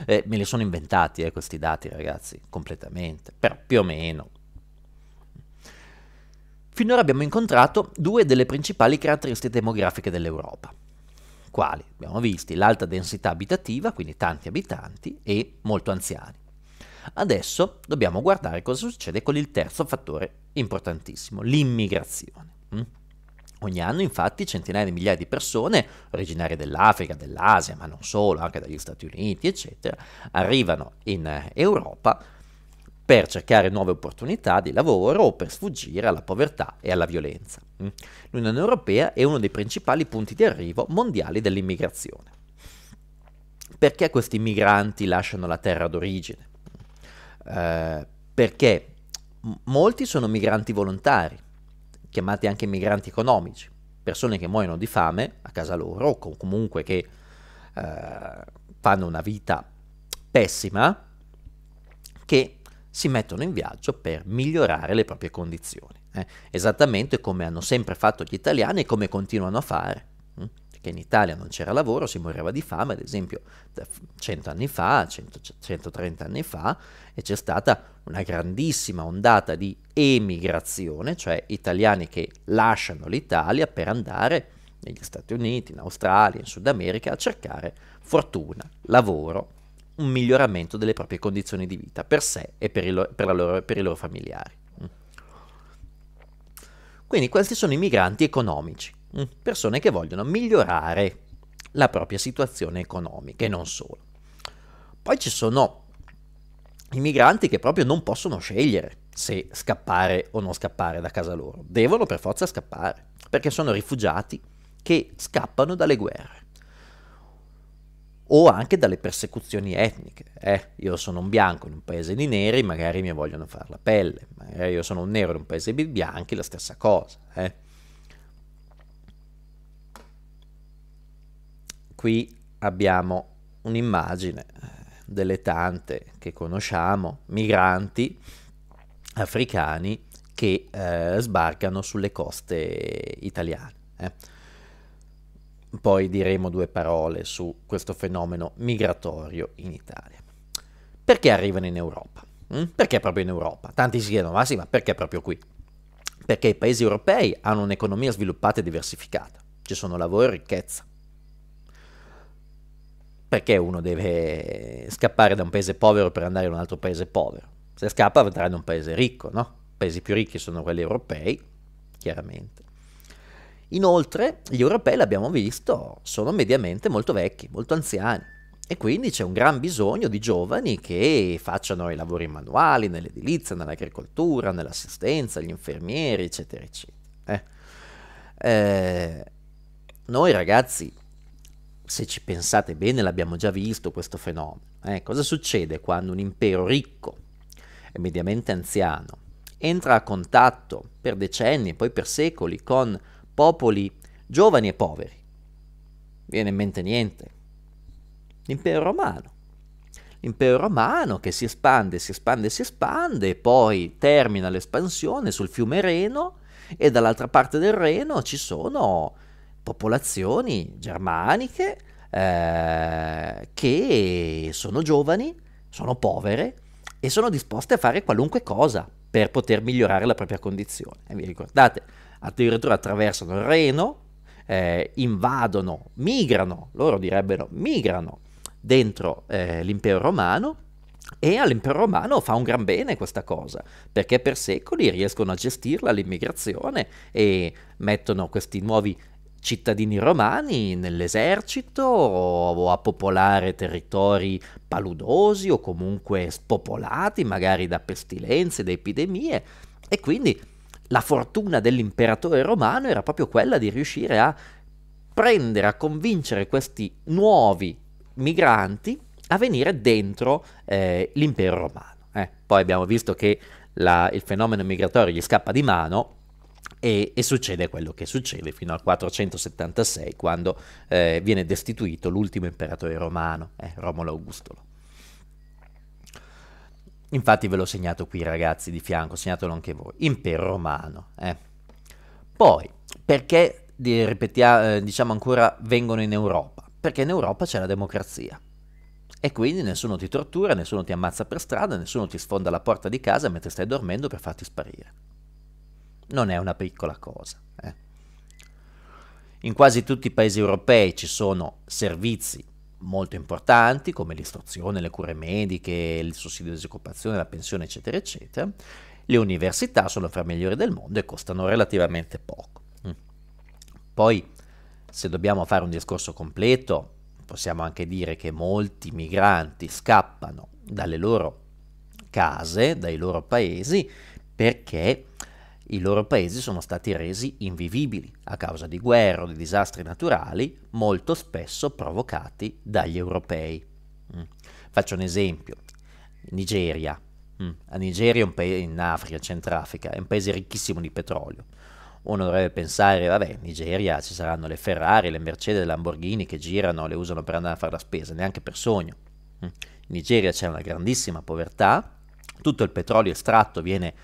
Eh, me li sono inventati eh, questi dati, ragazzi, completamente, però più o meno Finora abbiamo incontrato due delle principali caratteristiche demografiche dell'Europa, quali abbiamo visto l'alta densità abitativa, quindi tanti abitanti, e molto anziani. Adesso dobbiamo guardare cosa succede con il terzo fattore importantissimo, l'immigrazione. Mm? Ogni anno infatti centinaia di migliaia di persone, originarie dell'Africa, dell'Asia, ma non solo, anche dagli Stati Uniti, eccetera, arrivano in eh, Europa per cercare nuove opportunità di lavoro o per sfuggire alla povertà e alla violenza. Mm. L'Unione Europea è uno dei principali punti di arrivo mondiali dell'immigrazione. Perché questi migranti lasciano la terra d'origine? Eh, perché molti sono migranti volontari, chiamati anche migranti economici, persone che muoiono di fame a casa loro o comunque che eh, fanno una vita pessima, che si mettono in viaggio per migliorare le proprie condizioni, eh? esattamente come hanno sempre fatto gli italiani e come continuano a fare. Hm? Perché in Italia non c'era lavoro, si moriva di fame, ad esempio 100 anni fa, 100, 130 anni fa, e c'è stata una grandissima ondata di emigrazione, cioè italiani che lasciano l'Italia per andare negli Stati Uniti, in Australia, in Sud America a cercare fortuna, lavoro un miglioramento delle proprie condizioni di vita per sé e per, il, per, loro, per i loro familiari. Mm. Quindi questi sono i migranti economici, mm. persone che vogliono migliorare la propria situazione economica e non solo. Poi ci sono i migranti che proprio non possono scegliere se scappare o non scappare da casa loro, devono per forza scappare, perché sono rifugiati che scappano dalle guerre o anche dalle persecuzioni etniche. Eh, io sono un bianco in un paese di neri, magari mi vogliono fare la pelle, magari io sono un nero in un paese di bianchi, la stessa cosa. Eh. Qui abbiamo un'immagine eh, delle tante che conosciamo, migranti africani che eh, sbarcano sulle coste italiane. Eh poi diremo due parole su questo fenomeno migratorio in Italia. Perché arrivano in Europa? Mm? Perché proprio in Europa? Tanti si chiedono, ma sì, ma perché proprio qui? Perché i paesi europei hanno un'economia sviluppata e diversificata, ci sono lavoro e ricchezza. Perché uno deve scappare da un paese povero per andare in un altro paese povero? Se scappa andrà in un paese ricco, no? I paesi più ricchi sono quelli europei, chiaramente. Inoltre, gli europei, l'abbiamo visto, sono mediamente molto vecchi, molto anziani e quindi c'è un gran bisogno di giovani che facciano i lavori manuali, nell'edilizia, nell'agricoltura, nell'assistenza, gli infermieri, eccetera, eccetera. Eh. Eh, noi ragazzi, se ci pensate bene, l'abbiamo già visto questo fenomeno. Eh, cosa succede quando un impero ricco e mediamente anziano entra a contatto per decenni e poi per secoli con popoli giovani e poveri. Viene in mente niente. L'impero romano. L'impero romano che si espande, si espande, si espande, poi termina l'espansione sul fiume Reno e dall'altra parte del Reno ci sono popolazioni germaniche eh, che sono giovani, sono povere e sono disposte a fare qualunque cosa per poter migliorare la propria condizione. E eh, vi ricordate addirittura attraversano il Reno, eh, invadono, migrano, loro direbbero migrano dentro eh, l'impero romano e all'impero romano fa un gran bene questa cosa, perché per secoli riescono a gestirla l'immigrazione e mettono questi nuovi cittadini romani nell'esercito o a popolare territori paludosi o comunque spopolati magari da pestilenze, da epidemie e quindi la fortuna dell'imperatore romano era proprio quella di riuscire a prendere, a convincere questi nuovi migranti a venire dentro eh, l'impero romano. Eh, poi abbiamo visto che la, il fenomeno migratorio gli scappa di mano e, e, succede quello che succede fino al 476 quando eh, viene destituito l'ultimo imperatore romano, eh, Romolo Augustolo. Infatti ve l'ho segnato qui ragazzi di fianco, segnatelo anche voi. Impero romano. Eh. Poi, perché, ripetia, eh, diciamo ancora, vengono in Europa? Perché in Europa c'è la democrazia. E quindi nessuno ti tortura, nessuno ti ammazza per strada, nessuno ti sfonda la porta di casa mentre stai dormendo per farti sparire. Non è una piccola cosa. Eh. In quasi tutti i paesi europei ci sono servizi molto importanti come l'istruzione, le cure mediche, il sussidio di disoccupazione, la pensione, eccetera, eccetera. Le università sono fra i migliori del mondo e costano relativamente poco. Mm. Poi, se dobbiamo fare un discorso completo, possiamo anche dire che molti migranti scappano dalle loro case, dai loro paesi, perché i loro paesi sono stati resi invivibili a causa di guerre o di disastri naturali molto spesso provocati dagli europei. Mm. Faccio un esempio. Nigeria. Mm. La Nigeria è un paese in Africa, Centrafrica, è un paese ricchissimo di petrolio. Uno dovrebbe pensare, vabbè, in Nigeria ci saranno le Ferrari, le Mercedes, le Lamborghini che girano, le usano per andare a fare la spesa, neanche per sogno. Mm. In Nigeria c'è una grandissima povertà, tutto il petrolio estratto viene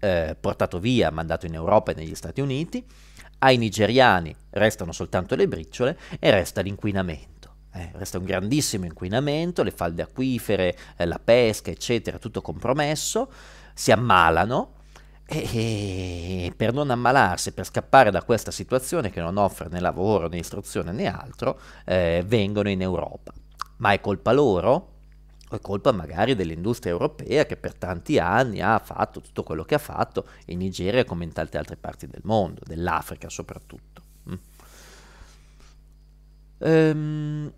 eh, portato via, mandato in Europa e negli Stati Uniti, ai nigeriani restano soltanto le briciole e resta l'inquinamento. Eh, resta un grandissimo inquinamento, le falde acquifere, eh, la pesca, eccetera, tutto compromesso, si ammalano e, e per non ammalarsi, per scappare da questa situazione che non offre né lavoro né istruzione né altro, eh, vengono in Europa. Ma è colpa loro? è colpa magari dell'industria europea che per tanti anni ha fatto tutto quello che ha fatto in Nigeria come in tante altre parti del mondo, dell'Africa soprattutto. Mm. Ehm,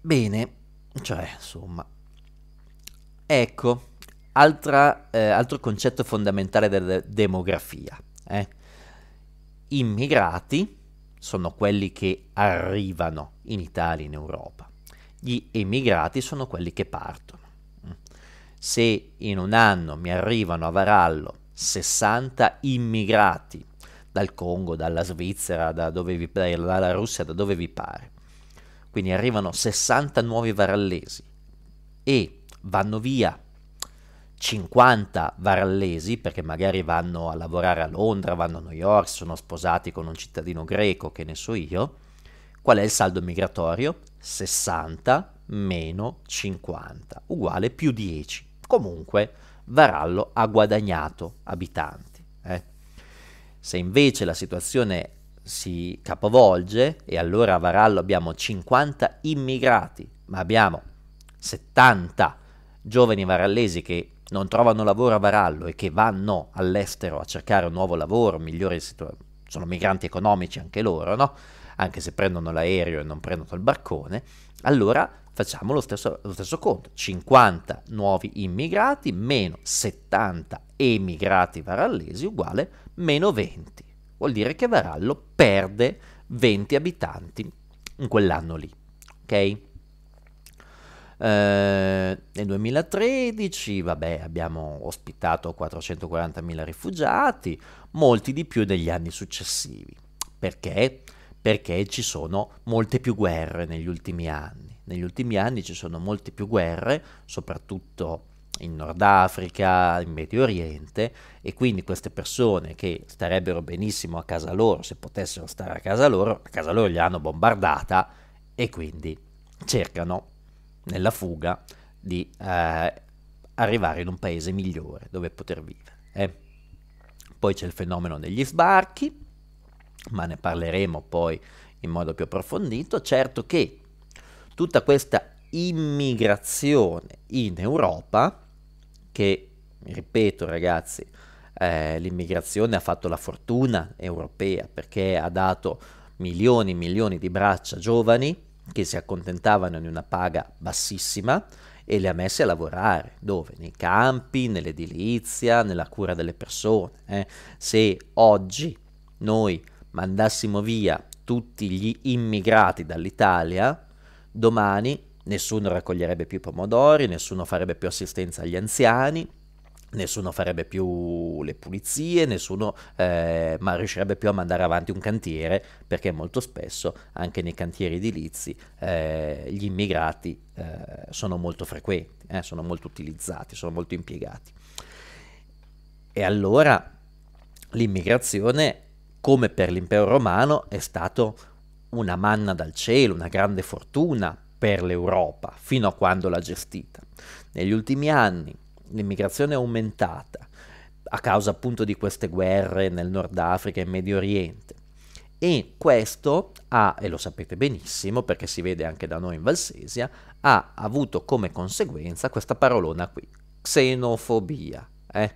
bene, cioè insomma, ecco, altra, eh, altro concetto fondamentale della demografia. Eh. Immigrati sono quelli che arrivano in Italia, in Europa gli emigrati sono quelli che partono. Se in un anno mi arrivano a Varallo 60 immigrati dal Congo, dalla Svizzera, da vi, dalla Russia, da dove vi pare, quindi arrivano 60 nuovi varallesi e vanno via 50 varallesi perché magari vanno a lavorare a Londra, vanno a New York, sono sposati con un cittadino greco, che ne so io, Qual è il saldo migratorio? 60 meno 50, uguale più 10. Comunque Varallo ha guadagnato abitanti. Eh? Se invece la situazione si capovolge e allora a Varallo abbiamo 50 immigrati, ma abbiamo 70 giovani varallesi che non trovano lavoro a Varallo e che vanno all'estero a cercare un nuovo lavoro, migliori situazioni, sono migranti economici anche loro, no? anche se prendono l'aereo e non prendono il barcone, allora facciamo lo stesso, lo stesso conto, 50 nuovi immigrati meno 70 emigrati varallesi uguale meno 20. Vuol dire che Varallo perde 20 abitanti in quell'anno lì, ok? Uh, nel 2013, vabbè, abbiamo ospitato 440.000 rifugiati, molti di più degli anni successivi. Perché? perché ci sono molte più guerre negli ultimi anni. Negli ultimi anni ci sono molte più guerre, soprattutto in Nord Africa, in Medio Oriente, e quindi queste persone che starebbero benissimo a casa loro, se potessero stare a casa loro, a casa loro li hanno bombardata e quindi cercano nella fuga di eh, arrivare in un paese migliore dove poter vivere. Eh. Poi c'è il fenomeno degli sbarchi, ma ne parleremo poi in modo più approfondito, certo che tutta questa immigrazione in Europa, che ripeto ragazzi, eh, l'immigrazione ha fatto la fortuna europea perché ha dato milioni e milioni di braccia giovani che si accontentavano di una paga bassissima e le ha messe a lavorare, dove? Nei campi, nell'edilizia, nella cura delle persone. Eh. Se oggi noi mandassimo via tutti gli immigrati dall'Italia, domani nessuno raccoglierebbe più pomodori, nessuno farebbe più assistenza agli anziani, nessuno farebbe più le pulizie, nessuno eh, ma riuscirebbe più a mandare avanti un cantiere perché molto spesso anche nei cantieri edilizi eh, gli immigrati eh, sono molto frequenti, eh, sono molto utilizzati, sono molto impiegati. E allora l'immigrazione come per l'impero romano è stato una manna dal cielo, una grande fortuna per l'Europa, fino a quando l'ha gestita. Negli ultimi anni l'immigrazione è aumentata a causa appunto di queste guerre nel Nord Africa e in Medio Oriente. E questo ha, e lo sapete benissimo perché si vede anche da noi in Valsesia, ha avuto come conseguenza questa parolona qui, xenofobia. Eh?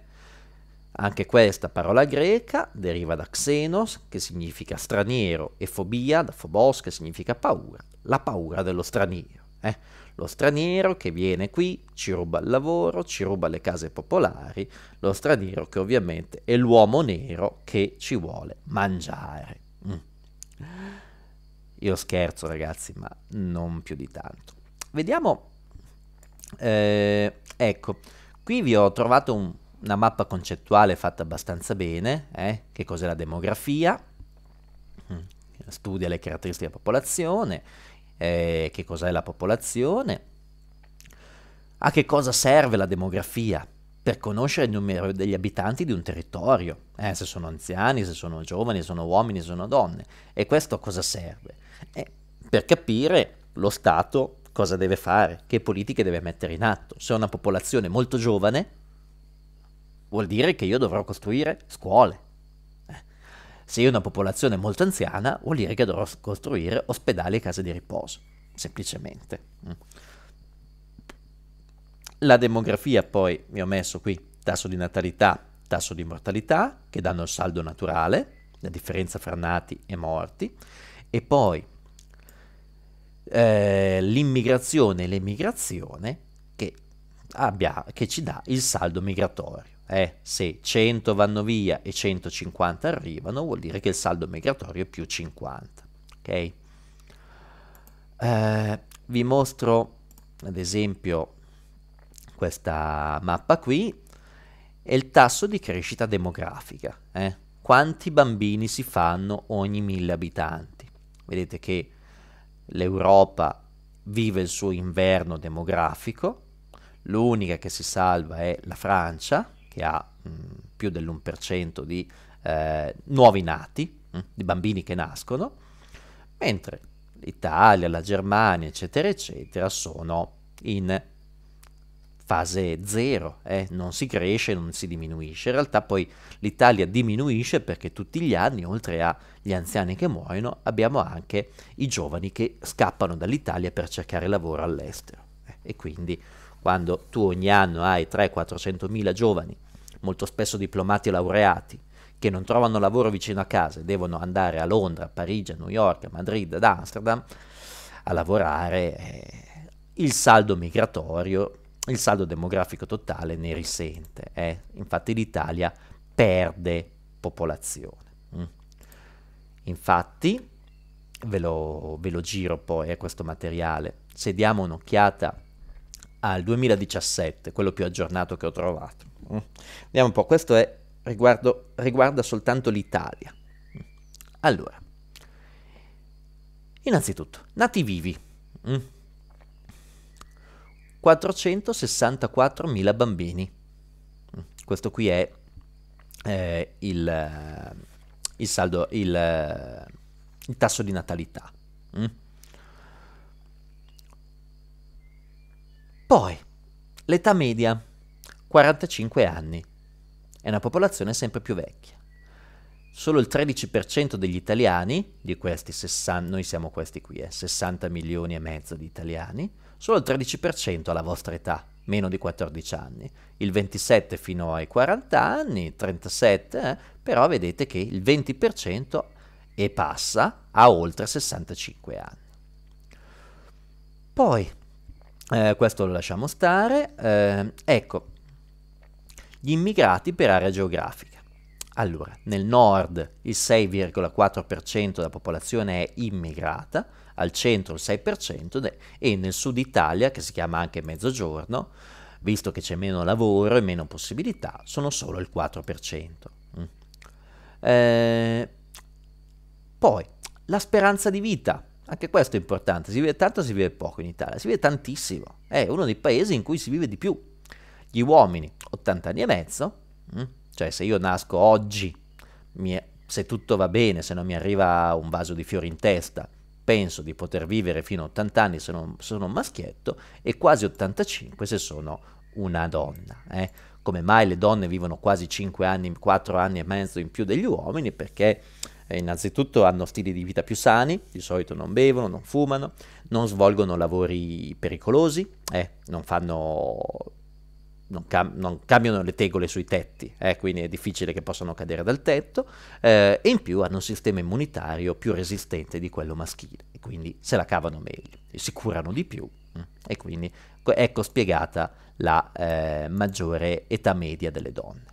Anche questa parola greca deriva da xenos, che significa straniero, e fobia, da phobos, che significa paura, la paura dello straniero. Eh? Lo straniero che viene qui, ci ruba il lavoro, ci ruba le case popolari, lo straniero che ovviamente è l'uomo nero che ci vuole mangiare. Mm. Io scherzo ragazzi, ma non più di tanto. Vediamo, eh, ecco, qui vi ho trovato un una mappa concettuale fatta abbastanza bene, eh? che cos'è la demografia, mm. studia le caratteristiche della popolazione, eh, che cos'è la popolazione, a che cosa serve la demografia per conoscere il numero degli abitanti di un territorio, eh, se sono anziani, se sono giovani, se sono uomini, se sono donne, e questo a cosa serve? Eh, per capire lo Stato cosa deve fare, che politiche deve mettere in atto. Se è una popolazione molto giovane, vuol dire che io dovrò costruire scuole. Eh. Se io ho una popolazione molto anziana, vuol dire che dovrò costruire ospedali e case di riposo, semplicemente. Mm. La demografia poi, mi ho messo qui, tasso di natalità, tasso di mortalità, che danno il saldo naturale, la differenza fra nati e morti, e poi eh, l'immigrazione e l'emigrazione che, abbia, che ci dà il saldo migratorio. Eh, se 100 vanno via e 150 arrivano, vuol dire che il saldo migratorio è più 50. Ok? Eh, vi mostro ad esempio questa mappa qui e il tasso di crescita demografica. Eh? Quanti bambini si fanno ogni mille abitanti? Vedete che l'Europa vive il suo inverno demografico, l'unica che si salva è la Francia, che ha mh, più dell'1% di eh, nuovi nati, mh, di bambini che nascono, mentre l'Italia, la Germania, eccetera, eccetera, sono in fase zero, eh? non si cresce, non si diminuisce. In realtà poi l'Italia diminuisce perché tutti gli anni, oltre agli anziani che muoiono, abbiamo anche i giovani che scappano dall'Italia per cercare lavoro all'estero. Eh. E quindi quando tu ogni anno hai 300-400 mila giovani molto spesso diplomati o laureati, che non trovano lavoro vicino a casa e devono andare a Londra, a Parigi, a New York, a Madrid, ad Amsterdam a lavorare, eh, il saldo migratorio, il saldo demografico totale ne risente. Eh. Infatti l'Italia perde popolazione. Mm. Infatti, ve lo, ve lo giro poi a eh, questo materiale, se diamo un'occhiata al 2017, quello più aggiornato che ho trovato. Mm. Vediamo un po', questo è, riguardo, riguarda soltanto l'Italia. Mm. Allora, innanzitutto, nati vivi. 464.000 mm. bambini. Questo qui è eh, il, il, saldo, il, il, tasso di natalità. Poi, l'età media, 45 anni. È una popolazione sempre più vecchia. Solo il 13% degli italiani, di questi 60, noi siamo questi qui, eh, 60 milioni e mezzo di italiani, solo il 13% ha la vostra età, meno di 14 anni, il 27 fino ai 40 anni, 37, eh, però vedete che il 20% e passa a oltre 65 anni. Poi eh, questo lo lasciamo stare. Eh, ecco, gli immigrati per area geografica. Allora, nel nord il 6,4% della popolazione è immigrata, al centro il 6% e nel sud Italia, che si chiama anche mezzogiorno, visto che c'è meno lavoro e meno possibilità, sono solo il 4%. Mm. Eh, poi, la speranza di vita anche questo è importante, si vive tanto o si vive poco in Italia, si vive tantissimo, è uno dei paesi in cui si vive di più. Gli uomini 80 anni e mezzo, mm? cioè se io nasco oggi, se tutto va bene, se non mi arriva un vaso di fiori in testa, penso di poter vivere fino a 80 anni se non sono un maschietto e quasi 85 se sono una donna. Eh? Come mai le donne vivono quasi 5 anni, 4 anni e mezzo in più degli uomini? Perché eh, innanzitutto hanno stili di vita più sani, di solito non bevono, non fumano, non svolgono lavori pericolosi, eh, non, fanno, non, cam- non cambiano le tegole sui tetti, eh, quindi è difficile che possano cadere dal tetto, eh, e in più hanno un sistema immunitario più resistente di quello maschile, e quindi se la cavano meglio, si curano di più, eh, e quindi ecco spiegata la eh, maggiore età media delle donne.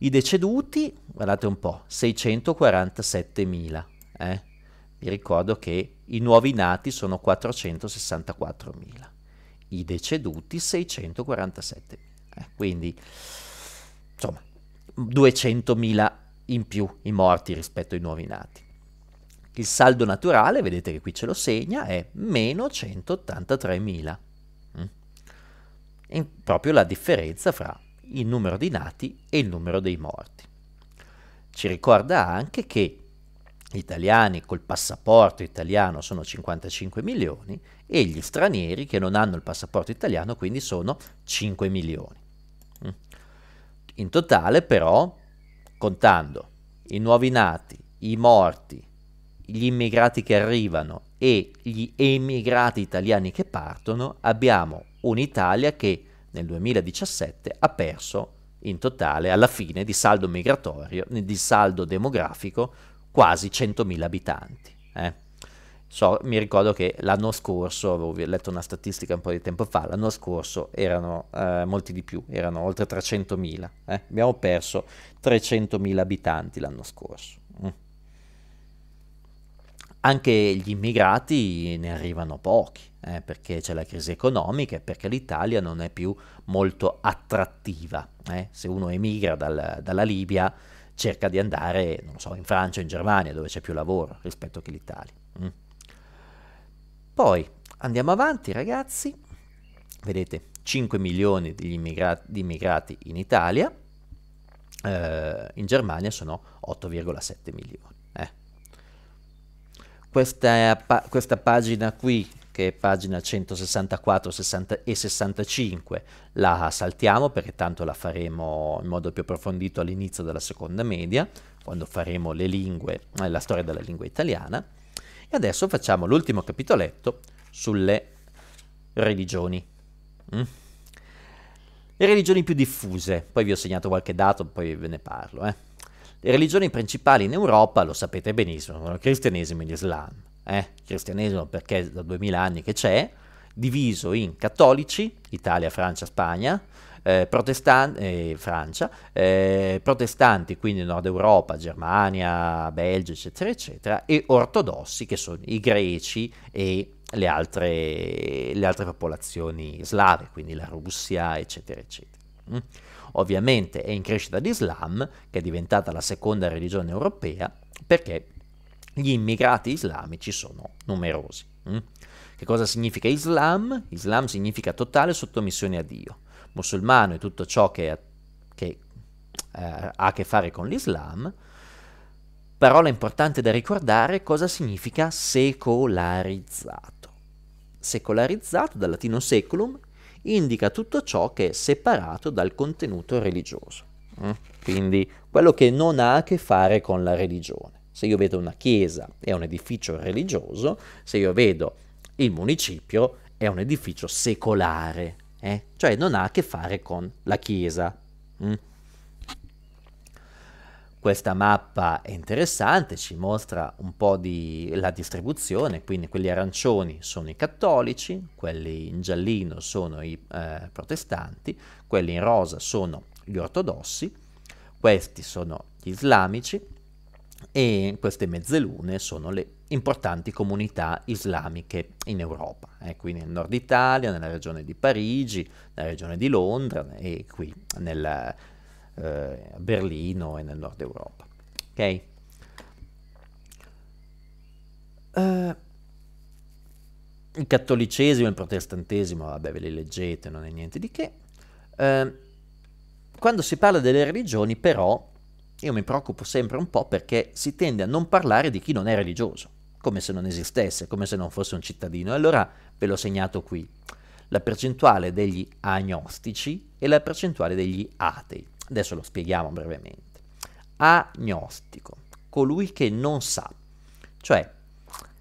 I deceduti, guardate un po', 647.000. Eh? Vi ricordo che i nuovi nati sono 464.000. I deceduti 647.000. Eh? Quindi, insomma, 200.000 in più i morti rispetto ai nuovi nati. Il saldo naturale, vedete che qui ce lo segna, è meno 183.000. Mm? È proprio la differenza fra il numero di nati e il numero dei morti. Ci ricorda anche che gli italiani col passaporto italiano sono 55 milioni e gli stranieri che non hanno il passaporto italiano quindi sono 5 milioni. Mm. In totale però, contando i nuovi nati, i morti, gli immigrati che arrivano e gli emigrati italiani che partono, abbiamo un'Italia che nel 2017 ha perso in totale alla fine di saldo migratorio, di saldo demografico, quasi 100.000 abitanti. Eh. So, mi ricordo che l'anno scorso, avevo letto una statistica un po' di tempo fa, l'anno scorso erano eh, molti di più, erano oltre 300.000. Eh. Abbiamo perso 300.000 abitanti l'anno scorso. Anche gli immigrati ne arrivano pochi, eh, perché c'è la crisi economica e perché l'Italia non è più molto attrattiva. Eh. Se uno emigra dal, dalla Libia cerca di andare, so, in Francia o in Germania, dove c'è più lavoro rispetto che l'Italia. Mm. Poi andiamo avanti, ragazzi. Vedete, 5 milioni di immigrati, immigrati in Italia, eh, in Germania sono 8,7 milioni questa, questa pagina qui che è pagina 164 60 e 65 la saltiamo perché tanto la faremo in modo più approfondito all'inizio della seconda media quando faremo le lingue, eh, la storia della lingua italiana e adesso facciamo l'ultimo capitoletto sulle religioni mm? le religioni più diffuse poi vi ho segnato qualche dato poi ve ne parlo eh. Le religioni principali in Europa, lo sapete benissimo, sono il cristianesimo e l'Islam. Eh? Cristianesimo perché da 2000 anni che c'è, diviso in cattolici, Italia, Francia, Spagna, eh, protestanti, eh, Francia, eh, protestanti quindi Nord Europa, Germania, Belgio, eccetera, eccetera, e ortodossi che sono i greci e le altre, le altre popolazioni slave, quindi la Russia, eccetera, eccetera. Mm. Ovviamente è in crescita l'Islam, che è diventata la seconda religione europea, perché gli immigrati islamici sono numerosi. Mm? Che cosa significa Islam? Islam significa totale sottomissione a Dio. Musulmano è tutto ciò che, che eh, ha a che fare con l'Islam. Parola importante da ricordare, cosa significa secolarizzato? Secolarizzato dal latino seculum, indica tutto ciò che è separato dal contenuto religioso. Mm? Quindi quello che non ha a che fare con la religione. Se io vedo una chiesa è un edificio religioso, se io vedo il municipio è un edificio secolare, eh? cioè non ha a che fare con la chiesa. Mm? Questa mappa è interessante, ci mostra un po' di la distribuzione, quindi quelli arancioni sono i cattolici, quelli in giallino sono i eh, protestanti, quelli in rosa sono gli ortodossi, questi sono gli islamici e queste mezzelune sono le importanti comunità islamiche in Europa, eh, qui nel nord Italia, nella regione di Parigi, nella regione di Londra e qui nel, eh, a Berlino e nel nord Europa. Ok? Uh, il cattolicesimo e il protestantesimo, vabbè, ve li leggete, non è niente di che. Uh, quando si parla delle religioni, però, io mi preoccupo sempre un po' perché si tende a non parlare di chi non è religioso, come se non esistesse, come se non fosse un cittadino. E allora ve l'ho segnato qui, la percentuale degli agnostici e la percentuale degli atei. Adesso lo spieghiamo brevemente. Agnostico, colui che non sa, cioè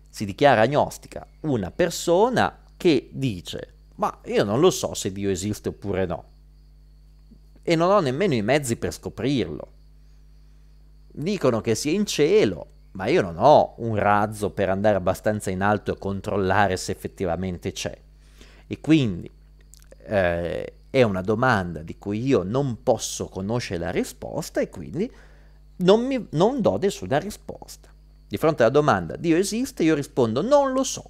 si dichiara agnostica una persona che dice ma io non lo so se Dio esiste oppure no e non ho nemmeno i mezzi per scoprirlo. Dicono che sia in cielo, ma io non ho un razzo per andare abbastanza in alto e controllare se effettivamente c'è. E quindi eh, è una domanda di cui io non posso conoscere la risposta e quindi non, mi, non do nessuna risposta. Di fronte alla domanda Dio esiste, io rispondo non lo so.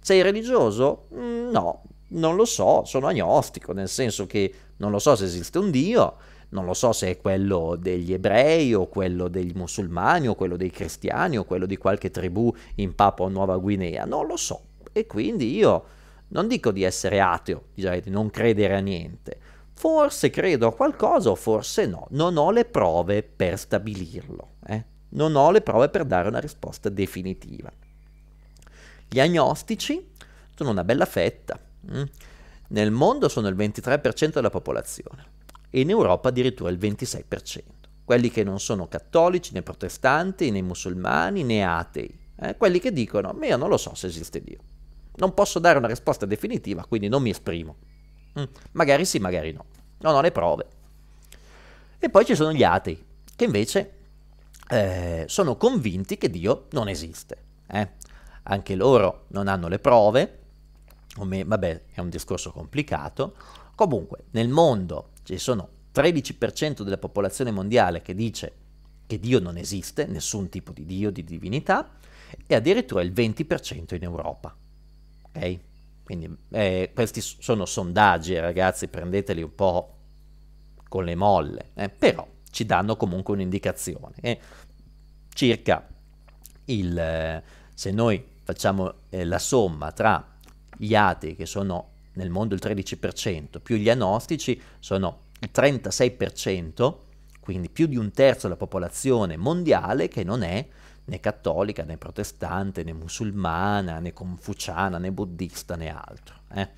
Sei religioso? Mm, no, non lo so, sono agnostico, nel senso che non lo so se esiste un Dio, non lo so se è quello degli ebrei o quello degli musulmani o quello dei cristiani o quello di qualche tribù in Papua Nuova Guinea, non lo so. E quindi io non dico di essere ateo, di non credere a niente. Forse credo a qualcosa o forse no. Non ho le prove per stabilirlo. Eh? Non ho le prove per dare una risposta definitiva. Gli agnostici sono una bella fetta. Mm? Nel mondo sono il 23% della popolazione e in Europa addirittura il 26%. Quelli che non sono cattolici, né protestanti, né musulmani, né atei. Eh? Quelli che dicono, ma io non lo so se esiste Dio. Non posso dare una risposta definitiva, quindi non mi esprimo. Mm, magari sì, magari no. Non ho le prove. E poi ci sono gli atei, che invece eh, sono convinti che Dio non esiste. Eh? Anche loro non hanno le prove, me, vabbè è un discorso complicato. Comunque nel mondo ci sono 13% della popolazione mondiale che dice che Dio non esiste, nessun tipo di Dio, di divinità, e addirittura il 20% in Europa. Ok? Quindi eh, questi sono sondaggi, ragazzi, prendeteli un po' con le molle, eh? però ci danno comunque un'indicazione eh? circa il se noi facciamo eh, la somma tra gli atei che sono nel mondo il 13% più gli agnostici sono il 36%, quindi più di un terzo della popolazione mondiale che non è né cattolica, né protestante, né musulmana, né confuciana, né buddista, né altro. Eh?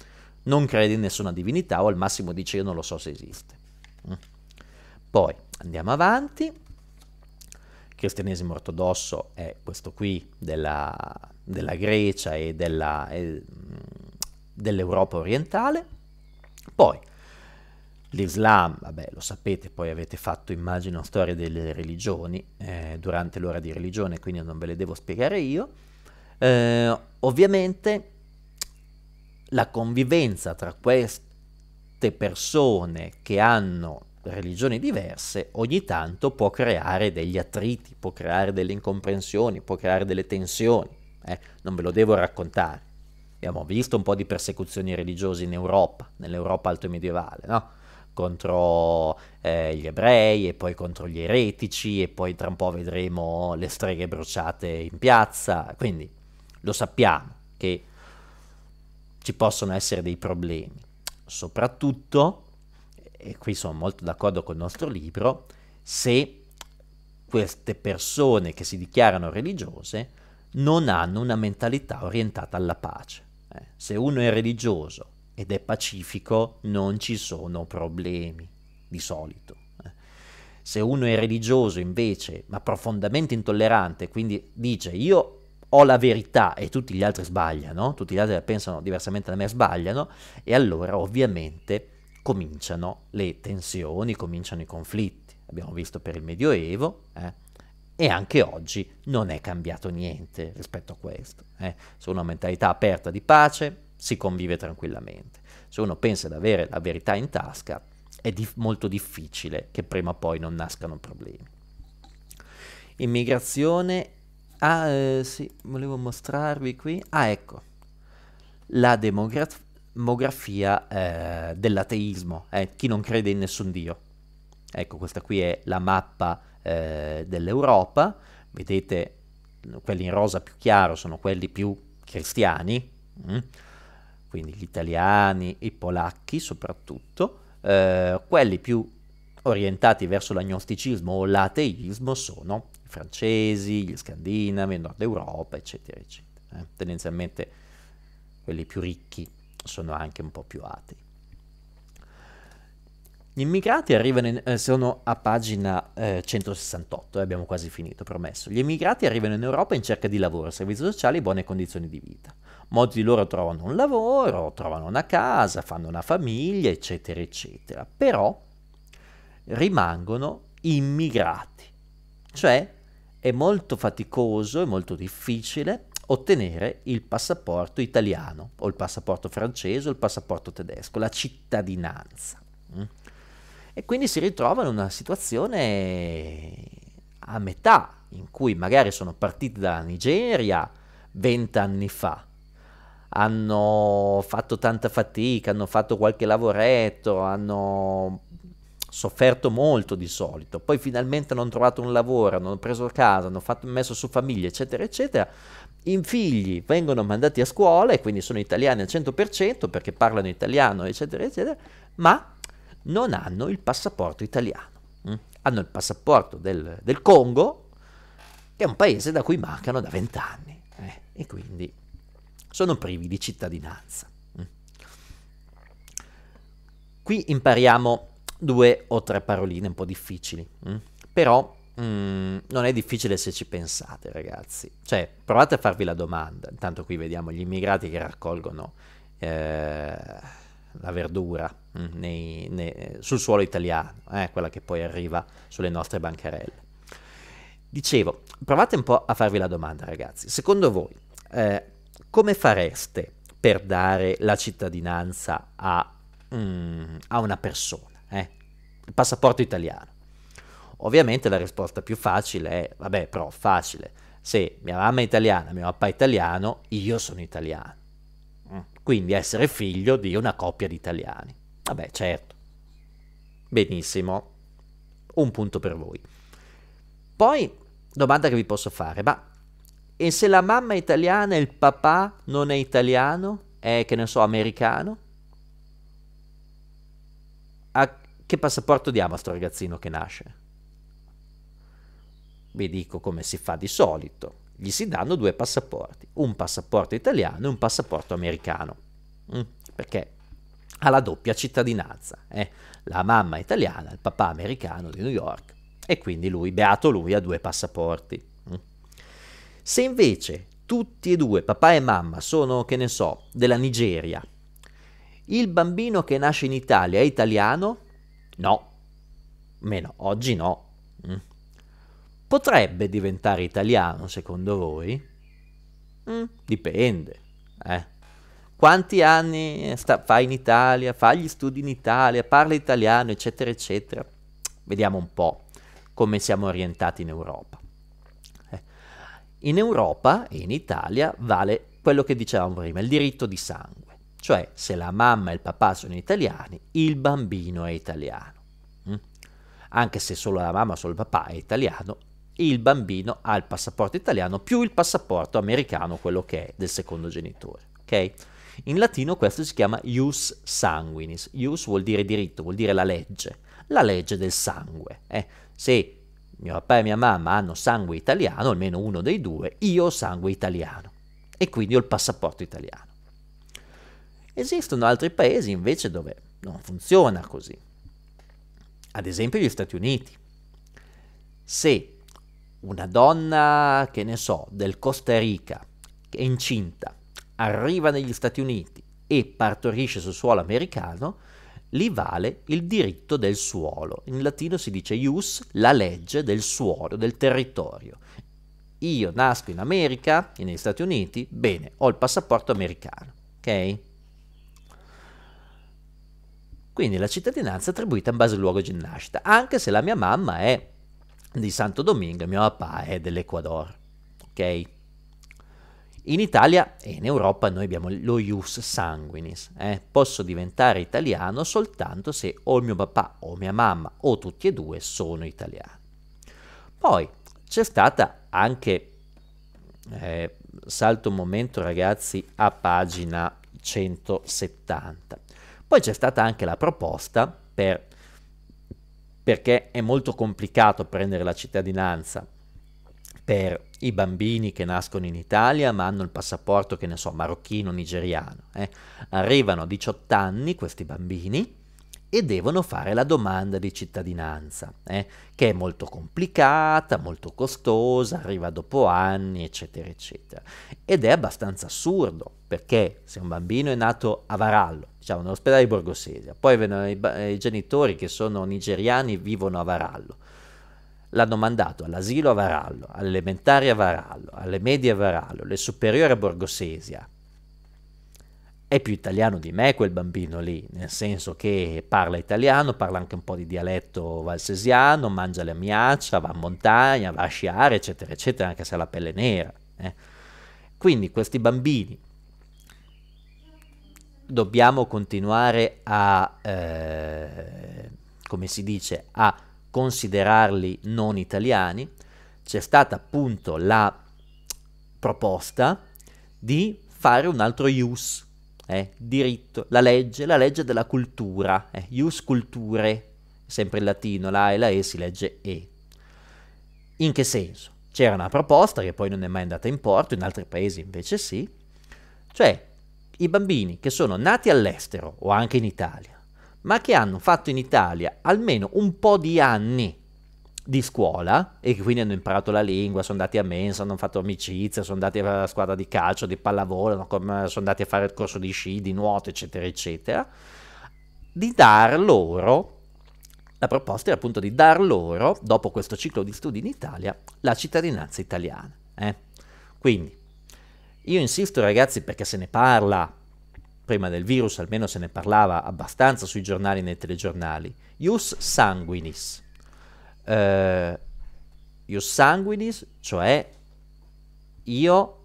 Non crede in nessuna divinità o al massimo dice io non lo so se esiste. Mm. Poi andiamo avanti. Il cristianesimo ortodosso è questo qui della, della Grecia e, della, e mm, dell'Europa orientale. Poi L'Islam, vabbè, lo sapete, poi avete fatto, immagino, storie delle religioni eh, durante l'ora di religione, quindi non ve le devo spiegare io. Eh, ovviamente la convivenza tra queste persone che hanno religioni diverse ogni tanto può creare degli attriti, può creare delle incomprensioni, può creare delle tensioni. Eh? Non ve lo devo raccontare. Abbiamo visto un po' di persecuzioni religiose in Europa, nell'Europa alto medievale, no? contro eh, gli ebrei e poi contro gli eretici e poi tra un po' vedremo le streghe bruciate in piazza, quindi lo sappiamo che ci possono essere dei problemi, soprattutto, e qui sono molto d'accordo con il nostro libro, se queste persone che si dichiarano religiose non hanno una mentalità orientata alla pace. Eh, se uno è religioso ed è pacifico, non ci sono problemi, di solito. Eh. Se uno è religioso invece, ma profondamente intollerante, quindi dice io ho la verità e tutti gli altri sbagliano, tutti gli altri la pensano diversamente da me sbagliano, e allora ovviamente cominciano le tensioni, cominciano i conflitti. Abbiamo visto per il Medioevo, eh, e anche oggi non è cambiato niente rispetto a questo. Eh. Su una mentalità aperta di pace, si convive tranquillamente. Se uno pensa di avere la verità in tasca, è dif- molto difficile che prima o poi non nascano problemi. Immigrazione, ah eh, sì, volevo mostrarvi qui, ah ecco, la demografia eh, dell'ateismo, eh, chi non crede in nessun Dio. Ecco, questa qui è la mappa eh, dell'Europa, vedete quelli in rosa più chiaro sono quelli più cristiani, mh? Mm? quindi gli italiani, i polacchi soprattutto, eh, quelli più orientati verso l'agnosticismo o l'ateismo sono i francesi, gli scandinavi, il nord Europa, eccetera, eccetera. Eh, tendenzialmente quelli più ricchi sono anche un po' più atei. Gli immigrati in, eh, sono a pagina eh, 168, eh, abbiamo quasi finito, promesso. Gli immigrati arrivano in Europa in cerca di lavoro, servizi sociali e buone condizioni di vita. Molti di loro trovano un lavoro, trovano una casa, fanno una famiglia, eccetera, eccetera. Però rimangono immigrati. Cioè è molto faticoso e molto difficile ottenere il passaporto italiano o il passaporto francese o il passaporto tedesco, la cittadinanza e quindi si ritrova in una situazione a metà, in cui magari sono partiti dalla Nigeria vent'anni fa, hanno fatto tanta fatica, hanno fatto qualche lavoretto, hanno sofferto molto di solito, poi finalmente hanno trovato un lavoro, hanno preso casa, hanno fatto, messo su famiglia, eccetera, eccetera. i figli vengono mandati a scuola e quindi sono italiani al 100% perché parlano italiano, eccetera, eccetera, ma non hanno il passaporto italiano. Mm? Hanno il passaporto del, del, Congo, che è un paese da cui mancano da vent'anni, eh? e quindi sono privi di cittadinanza. Mm? Qui impariamo due o tre paroline un po' difficili, mm? però Mm, non è difficile se ci pensate, ragazzi. Cioè, provate a farvi la domanda. Intanto qui vediamo gli immigrati che raccolgono eh, la verdura nei, nei, sul suolo italiano, eh, quella che poi arriva sulle nostre bancarelle. Dicevo, provate un po' a farvi la domanda ragazzi, secondo voi eh, come fareste per dare la cittadinanza a, mm, a una persona, eh? il passaporto italiano? Ovviamente la risposta più facile è, vabbè, però facile, se mia mamma è italiana, mio papà è italiano, io sono italiano. Mm. Quindi essere figlio di una coppia di italiani. Vabbè, certo. Benissimo. Un punto per voi. Poi, domanda che vi posso fare, ma e se la mamma è italiana e il papà non è italiano, è che ne so, americano? A che passaporto diamo a sto ragazzino che nasce? Vi dico come si fa di solito. Gli si danno due passaporti, un passaporto italiano e un passaporto americano. Mm, perché ha la doppia cittadinanza, eh? la mamma italiana, il papà americano di New York e quindi lui, beato lui, ha due passaporti. Mm. Se invece tutti e due, papà e mamma, sono, che ne so, della Nigeria, il bambino che nasce in Italia è italiano? No, meno oggi no. Mm. Potrebbe diventare italiano secondo voi? Mm, dipende, eh quanti anni eh, sta, fa in Italia, fa gli studi in Italia, parla italiano, eccetera, eccetera. Vediamo un po' come siamo orientati in Europa. Eh, in Europa e in Italia vale quello che dicevamo prima, il diritto di sangue, cioè se la mamma e il papà sono italiani, il bambino è italiano. Mm? Anche se solo la mamma o solo il papà è italiano, il bambino ha il passaporto italiano più il passaporto americano, quello che è del secondo genitore. Okay? In latino questo si chiama ius sanguinis. Ius vuol dire diritto, vuol dire la legge, la legge del sangue. Eh? Se mio papà e mia mamma hanno sangue italiano, almeno uno dei due, io ho sangue italiano e quindi ho il passaporto italiano. Esistono altri paesi invece dove non funziona così. Ad esempio gli Stati Uniti. Se una donna, che ne so, del Costa Rica è incinta arriva negli Stati Uniti e partorisce sul suolo americano, li vale il diritto del suolo. In latino si dice ius, la legge del suolo, del territorio. Io nasco in America, negli Stati Uniti, bene, ho il passaporto americano, ok? Quindi la cittadinanza è attribuita in base al luogo di nascita, anche se la mia mamma è di Santo Domingo e mio papà è dell'Ecuador, ok? In Italia e in Europa noi abbiamo lo ius sanguinis, eh? posso diventare italiano soltanto se o mio papà o mia mamma o tutti e due sono italiani. Poi c'è stata anche, eh, salto un momento ragazzi, a pagina 170. Poi c'è stata anche la proposta per, perché è molto complicato prendere la cittadinanza per i bambini che nascono in Italia ma hanno il passaporto, che ne so, marocchino, nigeriano. Eh. Arrivano a 18 anni questi bambini e devono fare la domanda di cittadinanza, eh, che è molto complicata, molto costosa, arriva dopo anni, eccetera, eccetera. Ed è abbastanza assurdo, perché se un bambino è nato a Varallo, diciamo nell'ospedale di Borgosesia, poi vengono i, i genitori che sono nigeriani vivono a Varallo, l'hanno mandato all'asilo a Varallo, all'elementare a Varallo, alle medie a Varallo, alle superiori a Borgosesia. È più italiano di me quel bambino lì, nel senso che parla italiano, parla anche un po' di dialetto valsesiano, mangia la miaccia, va in montagna, va a sciare, eccetera, eccetera, anche se ha la pelle nera. Eh. Quindi questi bambini dobbiamo continuare a, eh, come si dice, a considerarli non italiani, c'è stata appunto la proposta di fare un altro ius, eh, diritto, la legge, la legge della cultura, eh, ius culture, sempre in latino, la e la e si legge e. In che senso? C'era una proposta che poi non è mai andata in porto, in altri paesi invece sì, cioè i bambini che sono nati all'estero o anche in Italia, ma che hanno fatto in Italia almeno un po' di anni di scuola e quindi hanno imparato la lingua, sono andati a mensa, hanno fatto amicizia, sono andati alla squadra di calcio, di pallavolo, sono andati a fare il corso di sci, di nuoto, eccetera, eccetera, di dar loro, la proposta era appunto di dar loro, dopo questo ciclo di studi in Italia, la cittadinanza italiana. Eh? Quindi, io insisto ragazzi perché se ne parla, prima del virus almeno se ne parlava abbastanza sui giornali e nei telegiornali, ius sanguinis. Uh, ius sanguinis, cioè io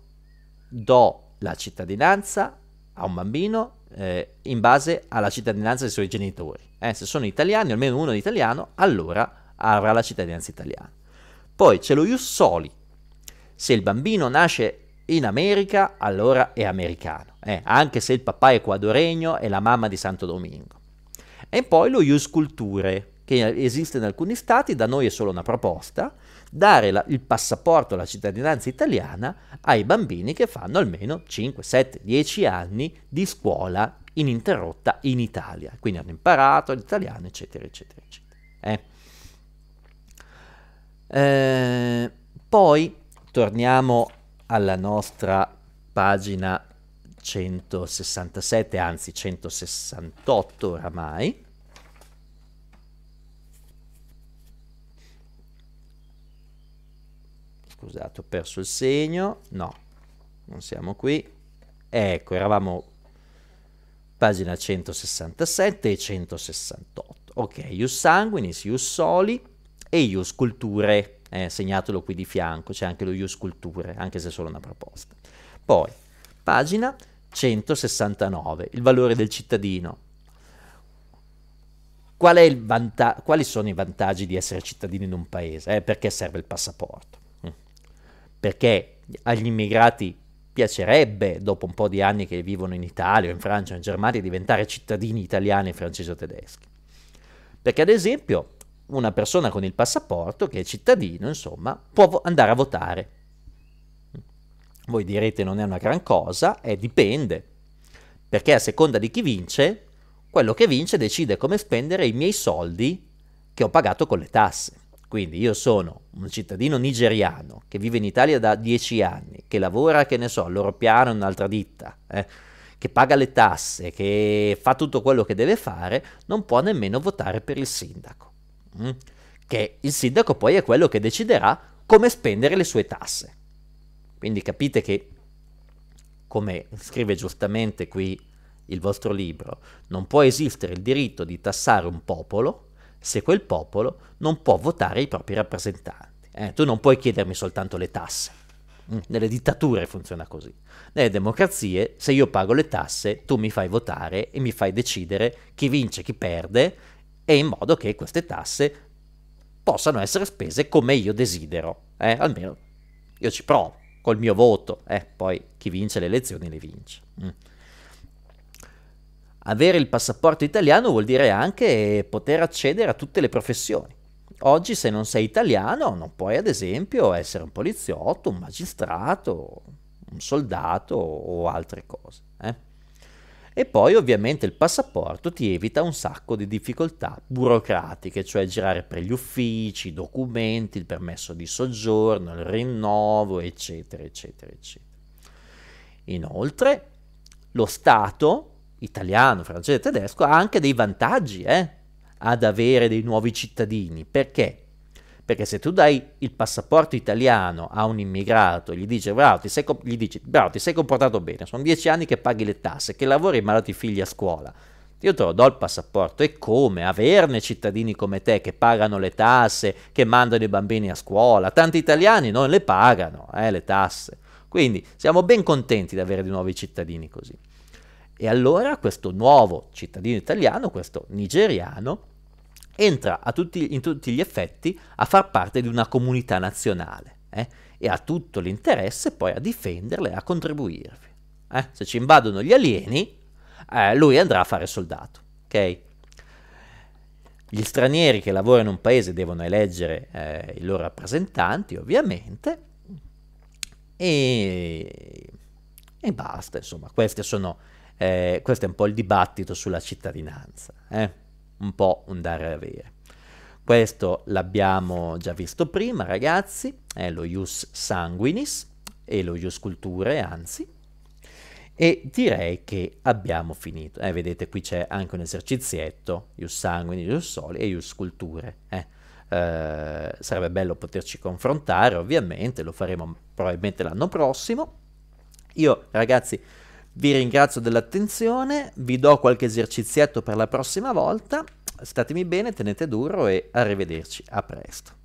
do la cittadinanza a un bambino eh, in base alla cittadinanza dei suoi genitori. Eh, se sono italiani, almeno uno è italiano, allora avrà la cittadinanza italiana. Poi c'è lo ius soli. Se il bambino nasce in America allora è americano, eh, anche se il papà è ecuadoregno e la mamma di Santo Domingo. E poi lo Ius Culture, che esiste in alcuni stati, da noi è solo una proposta, dare la, il passaporto alla cittadinanza italiana ai bambini che fanno almeno 5, 7, 10 anni di scuola ininterrotta in Italia. Quindi hanno imparato l'italiano, eccetera, eccetera, eccetera. Eh. Eh, poi torniamo alla nostra pagina 167, anzi 168 oramai. Scusate, ho perso il segno. No, non siamo qui. Ecco, eravamo pagina 167 e 168. Ok, ius sanguinis, ius soli e ius culture eh, segnatelo qui di fianco, c'è anche lo Use Culture, anche se è solo una proposta. Poi, pagina 169, il valore del cittadino. Qual vanta- quali sono i vantaggi di essere cittadini in un paese? Eh, perché serve il passaporto? Mm. Perché agli immigrati piacerebbe, dopo un po' di anni che vivono in Italia, in Francia, in Germania, diventare cittadini italiani, francesi o tedeschi. Perché ad esempio una persona con il passaporto che è cittadino, insomma, può andare a votare. Voi direte non è una gran cosa, e eh, dipende, perché a seconda di chi vince, quello che vince decide come spendere i miei soldi che ho pagato con le tasse. Quindi io sono un cittadino nigeriano che vive in Italia da dieci anni, che lavora, che ne so, all'Europiano, un'altra ditta, eh, che paga le tasse, che fa tutto quello che deve fare, non può nemmeno votare per il sindaco. Mm? che il sindaco poi è quello che deciderà come spendere le sue tasse. Quindi capite che, come scrive giustamente qui il vostro libro, non può esistere il diritto di tassare un popolo se quel popolo non può votare i propri rappresentanti. Eh, tu non puoi chiedermi soltanto le tasse. Mm, nelle dittature funziona così. Nelle democrazie, se io pago le tasse, tu mi fai votare e mi fai decidere chi vince, chi perde e in modo che queste tasse possano essere spese come io desidero. Eh? Almeno io ci provo col mio voto, eh? poi chi vince le elezioni le vince. Mm. Avere il passaporto italiano vuol dire anche poter accedere a tutte le professioni. Oggi se non sei italiano non puoi ad esempio essere un poliziotto, un magistrato, un soldato o altre cose. Eh? E poi ovviamente il passaporto ti evita un sacco di difficoltà burocratiche, cioè girare per gli uffici, i documenti, il permesso di soggiorno, il rinnovo, eccetera, eccetera, eccetera. Inoltre, lo Stato italiano, francese e tedesco ha anche dei vantaggi eh, ad avere dei nuovi cittadini, perché perché se tu dai il passaporto italiano a un immigrato gli dici, bravo ti, sei, gli dici, bravo, ti sei comportato bene, sono dieci anni che paghi le tasse, che lavori e malati figli a scuola, io te lo do il passaporto e come? Averne cittadini come te che pagano le tasse, che mandano i bambini a scuola. Tanti italiani non le pagano, eh, le tasse. Quindi siamo ben contenti di avere di nuovi cittadini così. E allora questo nuovo cittadino italiano, questo nigeriano, entra tutti, in tutti gli effetti a far parte di una comunità nazionale eh? e ha tutto l'interesse poi a difenderla e a contribuirvi. Eh? Se ci invadono gli alieni, eh, lui andrà a fare soldato. Okay? Gli stranieri che lavorano in un paese devono eleggere eh, i loro rappresentanti, ovviamente, e, e basta, insomma, sono, eh, questo è un po' il dibattito sulla cittadinanza. Eh un po' un dare e avere. Questo l'abbiamo già visto prima, ragazzi, è lo ius sanguinis e lo ius culture, anzi. E direi che abbiamo finito. Eh, vedete, qui c'è anche un esercizietto, ius sanguinis, ius soli e ius culture. Eh. Eh, sarebbe bello poterci confrontare, ovviamente, lo faremo probabilmente l'anno prossimo. Io, ragazzi, vi ringrazio dell'attenzione, vi do qualche esercizietto per la prossima volta, statemi bene, tenete duro e arrivederci, a presto.